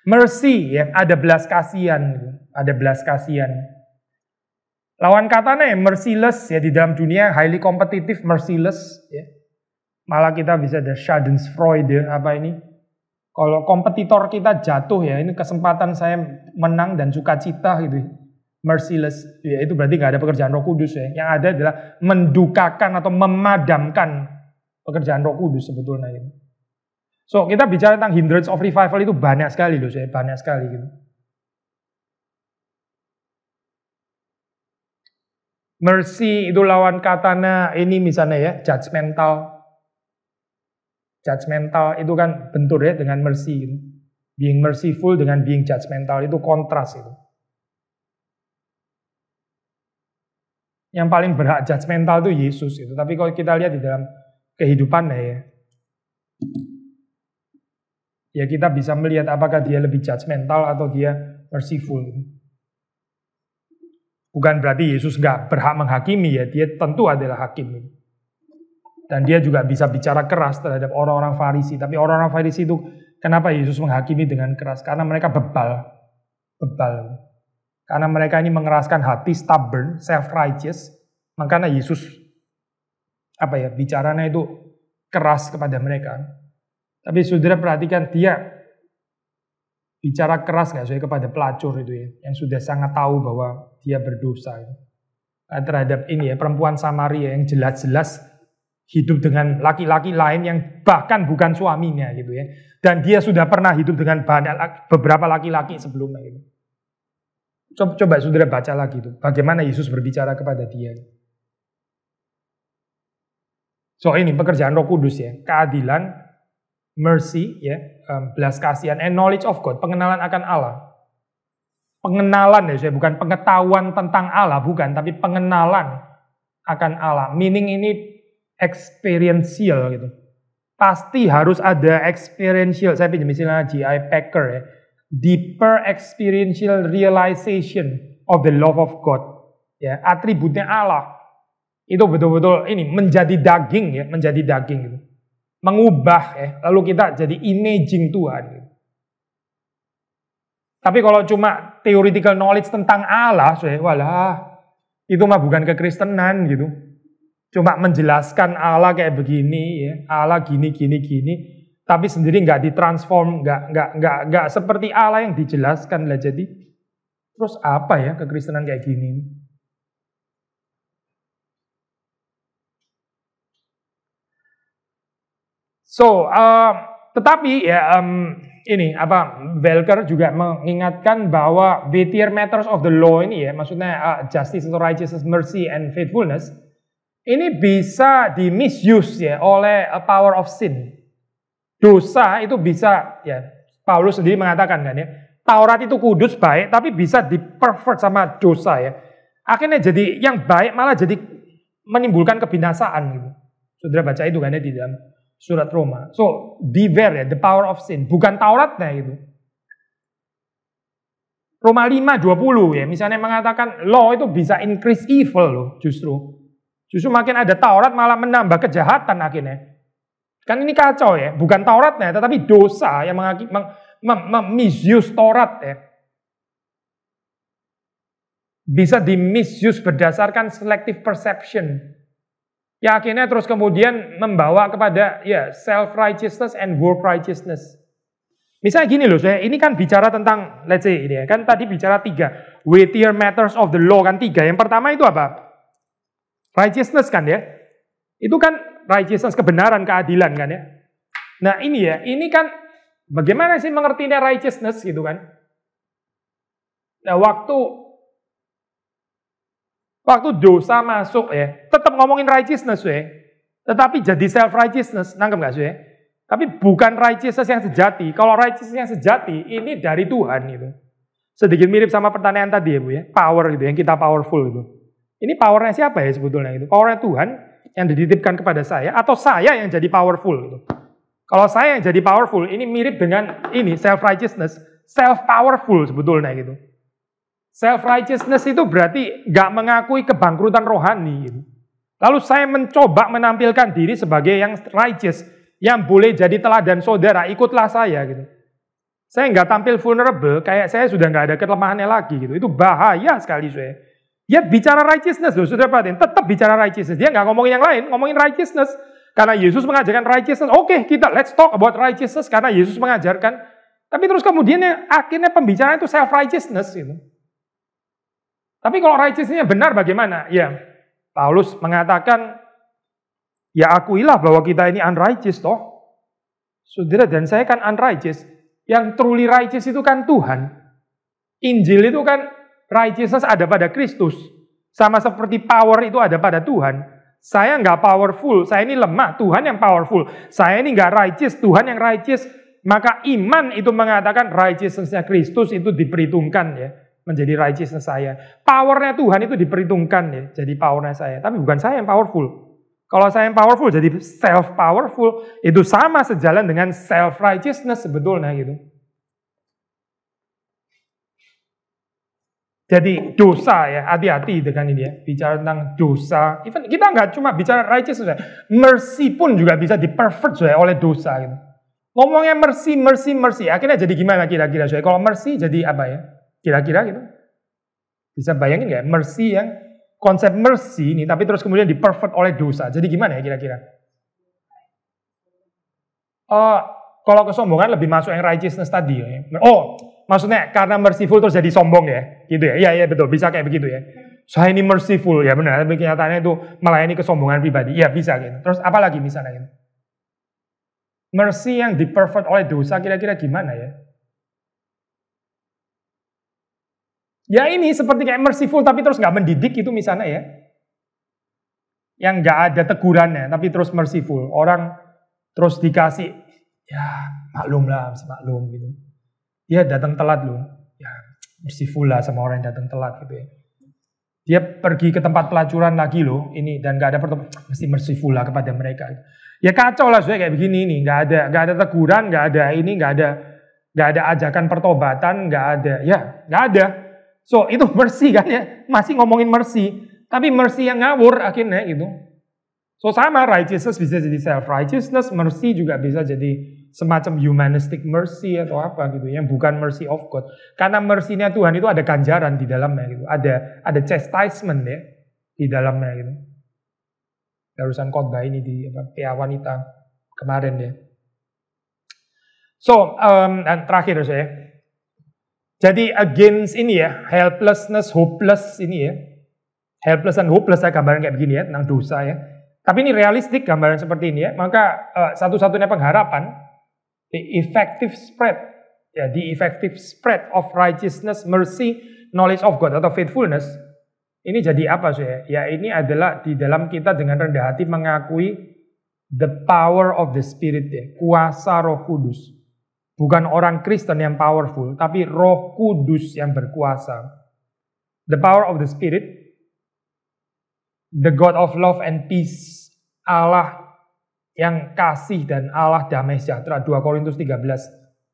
Mercy ya, ada belas kasihan, ada belas kasihan. Lawan katanya ya merciless ya di dalam dunia highly kompetitif merciless ya. Malah kita bisa ada Schadenfreude ya, apa ini? Kalau kompetitor kita jatuh ya, ini kesempatan saya menang dan suka cita gitu merciless, ya itu berarti nggak ada pekerjaan Roh Kudus ya. Yang ada adalah mendukakan atau memadamkan pekerjaan Roh Kudus sebetulnya ini. Gitu. So kita bicara tentang hindrance of revival itu banyak sekali loh, saya banyak sekali gitu. Mercy itu lawan katana ini misalnya ya, judgmental. Judgmental itu kan bentur ya dengan mercy. Gitu. Being merciful dengan being judgmental itu kontras itu. yang paling berhak judgmental itu Yesus itu. Tapi kalau kita lihat di dalam kehidupannya ya, ya kita bisa melihat apakah dia lebih judgmental atau dia merciful. Bukan berarti Yesus nggak berhak menghakimi ya, dia tentu adalah hakim. Dan dia juga bisa bicara keras terhadap orang-orang Farisi. Tapi orang-orang Farisi itu kenapa Yesus menghakimi dengan keras? Karena mereka bebal, bebal. Karena mereka ini mengeraskan hati, stubborn, self-righteous. Makanya Yesus apa ya bicaranya itu keras kepada mereka. Tapi saudara perhatikan dia bicara keras nggak soalnya kepada pelacur itu ya, yang sudah sangat tahu bahwa dia berdosa. Ya. terhadap ini ya perempuan Samaria yang jelas-jelas hidup dengan laki-laki lain yang bahkan bukan suaminya gitu ya. Dan dia sudah pernah hidup dengan banyak, beberapa laki-laki sebelumnya gitu. Coba, coba saudara baca lagi itu. Bagaimana Yesus berbicara kepada dia. So ini pekerjaan roh kudus ya. Keadilan, mercy, ya, um, belas kasihan, and knowledge of God. Pengenalan akan Allah. Pengenalan ya, saya bukan pengetahuan tentang Allah, bukan. Tapi pengenalan akan Allah. Meaning ini experiential gitu. Pasti harus ada experiential. Saya pinjam istilah G.I. Packer ya deeper experiential realization of the love of God. Ya, atributnya Allah itu betul-betul ini menjadi daging ya, menjadi daging gitu. Mengubah ya, lalu kita jadi imaging Tuhan. Gitu. Tapi kalau cuma theoretical knowledge tentang Allah, saya walah itu mah bukan kekristenan gitu. Cuma menjelaskan Allah kayak begini ya, Allah gini gini gini tapi sendiri nggak ditransform, nggak nggak nggak nggak seperti Allah yang dijelaskan lah jadi. Terus apa ya kekristenan kayak gini? So, uh, tetapi ya um, ini apa Welker juga mengingatkan bahwa the matters of the law ini ya maksudnya uh, justice atau righteousness, mercy and faithfulness ini bisa di misuse ya oleh a eh, power of sin dosa itu bisa ya Paulus sendiri mengatakan kan ya Taurat itu kudus baik tapi bisa dipervert sama dosa ya akhirnya jadi yang baik malah jadi menimbulkan kebinasaan gitu saudara baca itu kan ya di dalam surat Roma so beware ya the power of sin bukan Tauratnya itu Roma 5, 20 ya misalnya mengatakan law itu bisa increase evil loh justru justru makin ada Taurat malah menambah kejahatan akhirnya Kan ini kacau ya, bukan Tauratnya, tetapi dosa yang meng, mem, mem, misuse Taurat ya. Bisa di misuse berdasarkan selective perception. Ya akhirnya terus kemudian membawa kepada ya self righteousness and work righteousness. Misalnya gini loh, saya ini kan bicara tentang let's say ini ya, kan tadi bicara tiga weightier matters of the law kan tiga. Yang pertama itu apa? Righteousness kan ya. Itu kan righteousness, kebenaran, keadilan kan ya. Nah ini ya, ini kan bagaimana sih mengertinya righteousness gitu kan. Nah waktu waktu dosa masuk ya, tetap ngomongin righteousness ya. Tetapi jadi self righteousness, nangkep gak sih ya? Tapi bukan righteousness yang sejati. Kalau righteousness yang sejati, ini dari Tuhan gitu. Sedikit mirip sama pertanyaan tadi ya Bu ya, power gitu, yang kita powerful gitu. Ini powernya siapa ya sebetulnya itu? Powernya Tuhan yang dititipkan kepada saya atau saya yang jadi powerful gitu. Kalau saya yang jadi powerful ini mirip dengan ini self righteousness, self powerful sebetulnya gitu. Self righteousness itu berarti nggak mengakui kebangkrutan rohani. Gitu. Lalu saya mencoba menampilkan diri sebagai yang righteous, yang boleh jadi teladan saudara, ikutlah saya gitu. Saya nggak tampil vulnerable, kayak saya sudah nggak ada kelemahannya lagi gitu. Itu bahaya sekali saya. Dia bicara righteousness, loh, saudara perhatiin. Tetap bicara righteousness. Dia nggak ngomongin yang lain, ngomongin righteousness. Karena Yesus mengajarkan righteousness. Oke, okay, kita let's talk about righteousness karena Yesus mengajarkan. Tapi terus kemudian yang akhirnya pembicaraan itu self righteousness gitu. Tapi kalau righteousnessnya benar bagaimana? Ya, Paulus mengatakan, ya akuilah bahwa kita ini unrighteous toh. Saudara dan saya kan unrighteous. Yang truly righteous itu kan Tuhan. Injil itu kan Righteousness ada pada Kristus. Sama seperti power itu ada pada Tuhan. Saya nggak powerful, saya ini lemah, Tuhan yang powerful. Saya ini nggak righteous, Tuhan yang righteous. Maka iman itu mengatakan righteousnessnya Kristus itu diperhitungkan ya menjadi righteousness saya. Powernya Tuhan itu diperhitungkan ya jadi powernya saya. Tapi bukan saya yang powerful. Kalau saya yang powerful jadi self powerful itu sama sejalan dengan self righteousness sebetulnya gitu. Jadi dosa ya, hati-hati dengan ini ya. Bicara tentang dosa, even kita nggak cuma bicara righteous saja, mercy pun juga bisa diperfect saja oleh dosa gitu. Ngomongnya mercy, mercy, mercy, akhirnya jadi gimana kira-kira saja? Kalau mercy jadi apa ya? Kira-kira gitu. Bisa bayangin nggak ya? mercy yang konsep mercy ini, tapi terus kemudian perfect oleh dosa. Jadi gimana ya kira-kira? Uh, kalau kesombongan lebih masuk yang righteousness tadi ya. Oh, maksudnya karena merciful terus jadi sombong ya, gitu ya? Iya iya betul, bisa kayak begitu ya. Saya ini merciful ya benar, tapi kenyataannya itu melayani kesombongan pribadi. Iya bisa gitu. Terus apa lagi misalnya gitu? Mercy yang diperfect oleh dosa kira-kira gimana ya? Ya ini seperti kayak merciful tapi terus nggak mendidik itu misalnya ya. Yang nggak ada tegurannya tapi terus merciful. Orang terus dikasih ya maklum lah, maklum gitu dia datang telat loh. Ya, mesti lah sama orang yang datang telat gitu ya. Dia pergi ke tempat pelacuran lagi loh, ini dan gak ada pertemuan, mesti mesti lah kepada mereka. Ya kacau lah saya kayak begini ini gak ada, gak ada teguran, gak ada ini, gak ada, gak ada ajakan pertobatan, gak ada, ya gak ada. So itu mercy kan ya, masih ngomongin mercy, tapi mercy yang ngawur akhirnya gitu. So sama righteousness bisa jadi self righteousness, mercy juga bisa jadi semacam humanistic mercy atau apa gitu yang bukan mercy of God. Karena mercy Tuhan itu ada ganjaran di dalamnya gitu. Ada ada chastisement ya di dalamnya gitu. Barusan khotbah ini di apa, PA wanita kemarin ya. So, um, dan terakhir saya. Jadi against ini ya, helplessness, hopeless ini ya. Helpless and hopeless saya gambaran kayak begini ya, tentang dosa ya. Tapi ini realistik gambaran seperti ini ya. Maka eh, satu-satunya pengharapan The effective spread, ya, the effective spread of righteousness, mercy, knowledge of God atau faithfulness. Ini jadi apa sih? Ya ini adalah di dalam kita dengan rendah hati mengakui the power of the Spirit, ya, kuasa Roh Kudus. Bukan orang Kristen yang powerful, tapi Roh Kudus yang berkuasa. The power of the Spirit, the God of love and peace, Allah yang kasih dan Allah damai sejahtera 2 Korintus 13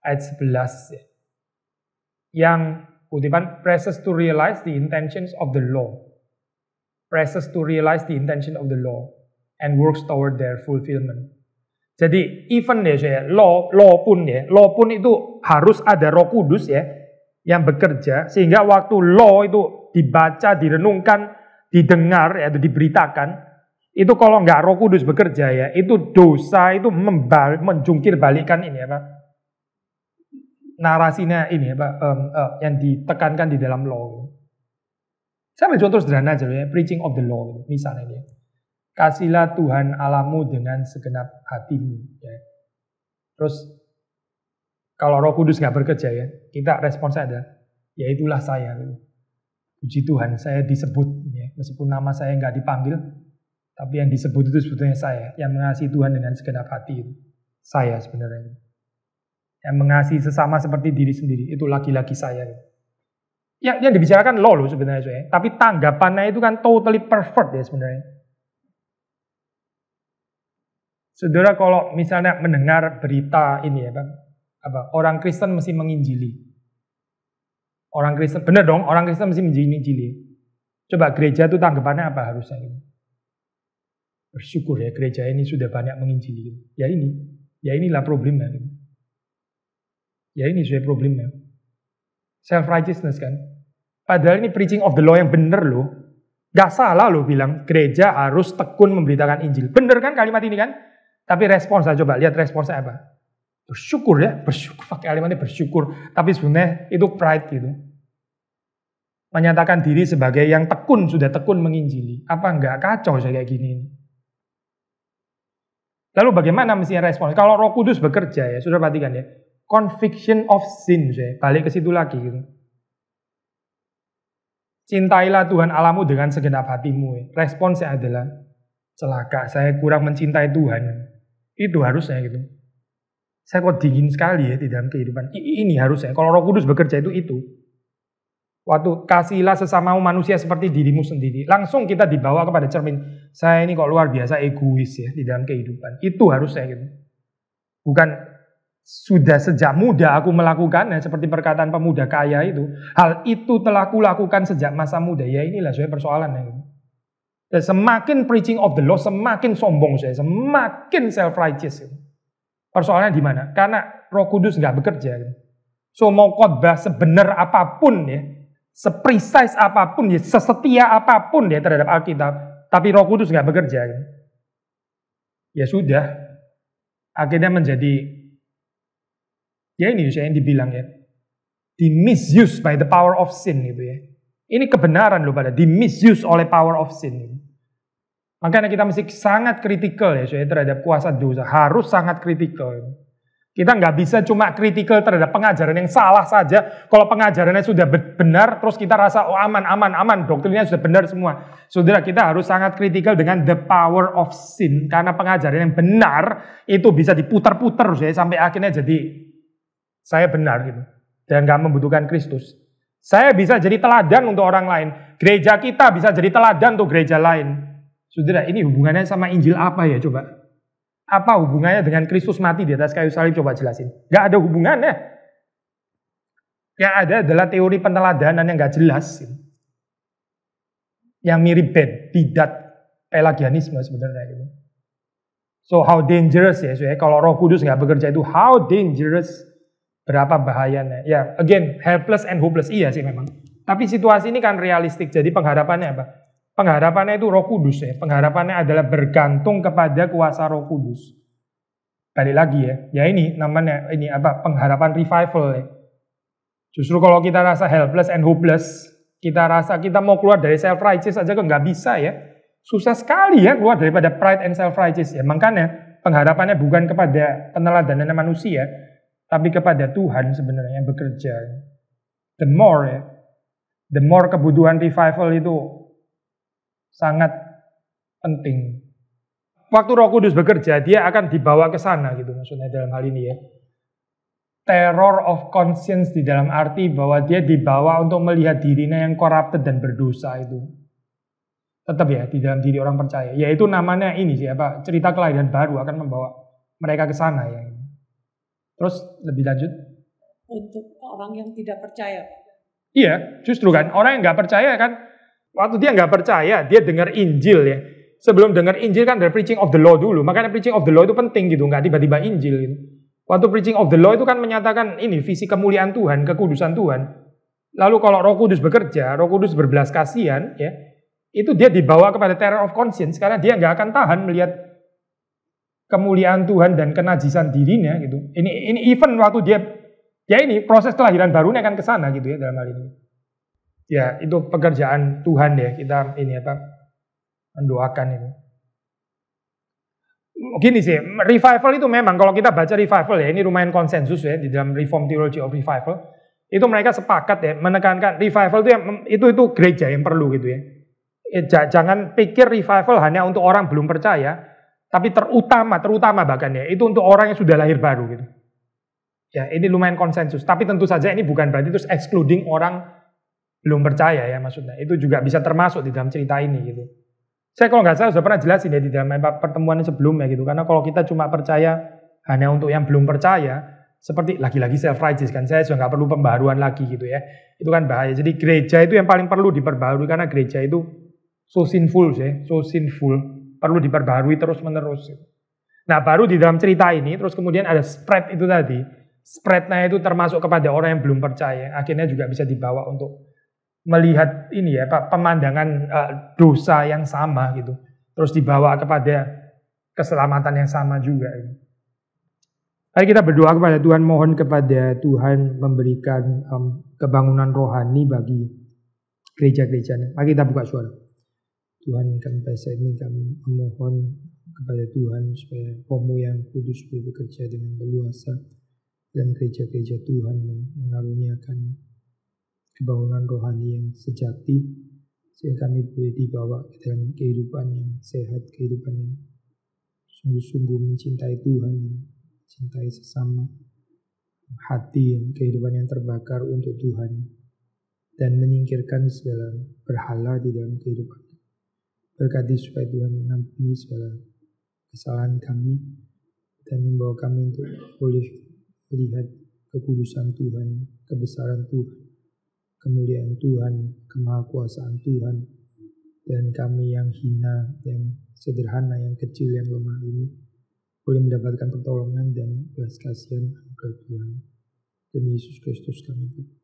ayat 11 yang kutipan presses to realize the intentions of the law presses to realize the intention of the law and works toward their fulfillment jadi even ya saya law law pun ya law pun itu harus ada Roh Kudus ya yang bekerja sehingga waktu law itu dibaca direnungkan didengar ya diberitakan itu kalau nggak roh kudus bekerja ya, itu dosa itu membal, menjungkir balikan ini apa? Ya, Narasinya ini apa? Ya, um, uh, eh, yang ditekankan di dalam law. Saya ambil contoh sederhana aja ya, preaching of the law misalnya ya. Kasihlah Tuhan alamu dengan segenap hatimu. Ya. Terus kalau Roh Kudus nggak bekerja ya, kita responsnya ada, ya itulah saya. Puji Tuhan, saya disebut, ya. meskipun nama saya nggak dipanggil, tapi yang disebut itu sebetulnya saya, yang mengasihi Tuhan dengan segenap hati itu. Saya sebenarnya. Yang mengasihi sesama seperti diri sendiri, itu laki-laki saya. Ya, yang dibicarakan lo loh sebenarnya, saya. tapi tanggapannya itu kan totally perfect ya sebenarnya. Saudara kalau misalnya mendengar berita ini ya, Bang, apa orang Kristen mesti menginjili. Orang Kristen, bener dong, orang Kristen mesti menginjili. Coba gereja itu tanggapannya apa harusnya? ini? Bersyukur ya gereja ini sudah banyak menginjili. Ya ini, ya inilah problemnya. Ya ini sudah problemnya. Self righteousness kan. Padahal ini preaching of the law yang benar loh. Gak salah loh bilang gereja harus tekun memberitakan Injil. Bener kan kalimat ini kan? Tapi respons saya ah, coba lihat responsnya apa. Bersyukur ya, bersyukur pakai kalimatnya bersyukur. Tapi sebenarnya itu pride gitu menyatakan diri sebagai yang tekun, sudah tekun menginjili. Apa enggak kacau saya kayak gini? Lalu bagaimana mestinya respons? Kalau Roh Kudus bekerja ya, sudah perhatikan ya. Conviction of sin, ya. balik ke situ lagi. Gitu. Cintailah Tuhan alamu dengan segenap hatimu. Ya. Responsnya adalah celaka, saya kurang mencintai Tuhan. Itu harusnya gitu. Saya kok dingin sekali ya di dalam kehidupan. Ini harusnya. Kalau Roh Kudus bekerja itu itu. Waktu kasihlah sesama manusia seperti dirimu sendiri. Langsung kita dibawa kepada cermin. Saya ini kok luar biasa egois ya di dalam kehidupan. Itu harus saya gitu. Bukan sudah sejak muda aku melakukan, ya, seperti perkataan pemuda kaya itu. Hal itu telah kulakukan sejak masa muda. Ya inilah sebenarnya persoalan. Ya, Dan semakin preaching of the law, semakin sombong saya, semakin self-righteous. Gitu. Persoalannya di mana? Karena roh kudus nggak bekerja. Gitu. So mau khotbah sebenar apapun ya, seprecise apapun, ya, sesetia apapun ya terhadap Alkitab, tapi Roh Kudus nggak bekerja. Kan? Ya sudah, akhirnya menjadi ya ini yang dibilang ya, di misuse by the power of sin gitu ya. Ini kebenaran loh pada di misuse oleh power of sin. Gitu. Makanya kita mesti sangat kritikal ya saya terhadap kuasa dosa, harus sangat kritikal. Gitu. Kita nggak bisa cuma kritikal terhadap pengajaran yang salah saja. Kalau pengajarannya sudah benar, terus kita rasa oh aman, aman, aman, doktrinnya sudah benar semua. Saudara kita harus sangat kritikal dengan the power of sin karena pengajaran yang benar itu bisa diputar-putar ya, sampai akhirnya jadi saya benar gitu dan nggak membutuhkan Kristus. Saya bisa jadi teladan untuk orang lain. Gereja kita bisa jadi teladan untuk gereja lain. Saudara, ini hubungannya sama Injil apa ya coba? apa hubungannya dengan Kristus mati di atas kayu salib? Coba jelasin. Gak ada hubungannya. Yang ada adalah teori peneladanan yang gak jelas. Yang mirip bed, bidat, pelagianisme sebenarnya. Gitu. So how dangerous ya, so, ya kalau roh kudus gak bekerja itu how dangerous, berapa bahayanya. Ya, yeah, again, helpless and hopeless. Iya sih memang. Tapi situasi ini kan realistik, jadi pengharapannya apa? Pengharapannya itu roh kudus ya. Pengharapannya adalah bergantung kepada kuasa roh kudus. Balik lagi ya. Ya ini namanya ini apa pengharapan revival ya. Justru kalau kita rasa helpless and hopeless, kita rasa kita mau keluar dari self righteous aja kok nggak bisa ya. Susah sekali ya keluar daripada pride and self righteous ya. Makanya pengharapannya bukan kepada peneladanan manusia, tapi kepada Tuhan sebenarnya yang bekerja. The more ya, the more kebutuhan revival itu sangat penting. Waktu Roh Kudus bekerja, dia akan dibawa ke sana gitu maksudnya dalam hal ini ya. Terror of conscience di dalam arti bahwa dia dibawa untuk melihat dirinya yang corrupted dan berdosa itu. Tetap ya di dalam diri orang percaya. Yaitu namanya ini siapa? Cerita kelahiran baru akan membawa mereka ke sana ya. Terus lebih lanjut. Untuk orang yang tidak percaya. Iya, justru kan orang yang nggak percaya kan Waktu dia nggak percaya, dia dengar Injil ya. Sebelum dengar Injil kan dari preaching of the law dulu. Makanya preaching of the law itu penting gitu, nggak tiba-tiba Injil gitu. Waktu preaching of the law itu kan menyatakan ini visi kemuliaan Tuhan, kekudusan Tuhan. Lalu kalau Roh Kudus bekerja, Roh Kudus berbelas kasihan, ya itu dia dibawa kepada terror of conscience karena dia nggak akan tahan melihat kemuliaan Tuhan dan kenajisan dirinya gitu. Ini ini even waktu dia ya ini proses kelahiran barunya akan ke sana gitu ya dalam hal ini ya itu pekerjaan Tuhan ya kita ini apa mendoakan ini. Gini sih, revival itu memang kalau kita baca revival ya, ini lumayan konsensus ya di dalam Reform Theology of Revival. Itu mereka sepakat ya, menekankan revival itu yang, itu itu gereja yang perlu gitu ya. Eh, jangan pikir revival hanya untuk orang belum percaya, tapi terutama, terutama bahkan ya, itu untuk orang yang sudah lahir baru gitu. Ya, ini lumayan konsensus. Tapi tentu saja ini bukan berarti terus excluding orang belum percaya ya maksudnya. Itu juga bisa termasuk di dalam cerita ini gitu. Saya kalau nggak salah sudah pernah jelasin ya di dalam pertemuan sebelumnya gitu. Karena kalau kita cuma percaya hanya untuk yang belum percaya, seperti lagi-lagi self righteous kan saya sudah nggak perlu pembaruan lagi gitu ya. Itu kan bahaya. Jadi gereja itu yang paling perlu diperbarui karena gereja itu so sinful sih, so sinful perlu diperbarui terus menerus. Gitu. Nah baru di dalam cerita ini terus kemudian ada spread itu tadi, spreadnya itu termasuk kepada orang yang belum percaya, akhirnya juga bisa dibawa untuk melihat ini ya Pak pemandangan uh, dosa yang sama gitu terus dibawa kepada keselamatan yang sama juga ini. Mari kita berdoa kepada Tuhan mohon kepada Tuhan memberikan um, kebangunan rohani bagi gereja gereja Mari kita buka suara. Tuhan kami bahasa ini kami memohon kepada Tuhan supaya rohmu yang kudus boleh bekerja dengan leluasa dan gereja-gereja Tuhan yang mengaruniakan kebangunan rohani yang sejati sehingga kami boleh dibawa ke dalam kehidupan yang sehat, kehidupan yang sungguh-sungguh mencintai Tuhan, mencintai sesama, hati, kehidupan yang terbakar untuk Tuhan, dan menyingkirkan segala berhala di dalam kehidupan. Berkati supaya Tuhan mengampuni segala kesalahan kami dan membawa kami untuk boleh melihat kekudusan Tuhan, kebesaran Tuhan, kemuliaan Tuhan, kemahakuasaan Tuhan, dan kami yang hina, yang sederhana, yang kecil, yang lemah ini boleh mendapatkan pertolongan dan belas kasihan kepada Tuhan. Demi Yesus Kristus kami berdoa.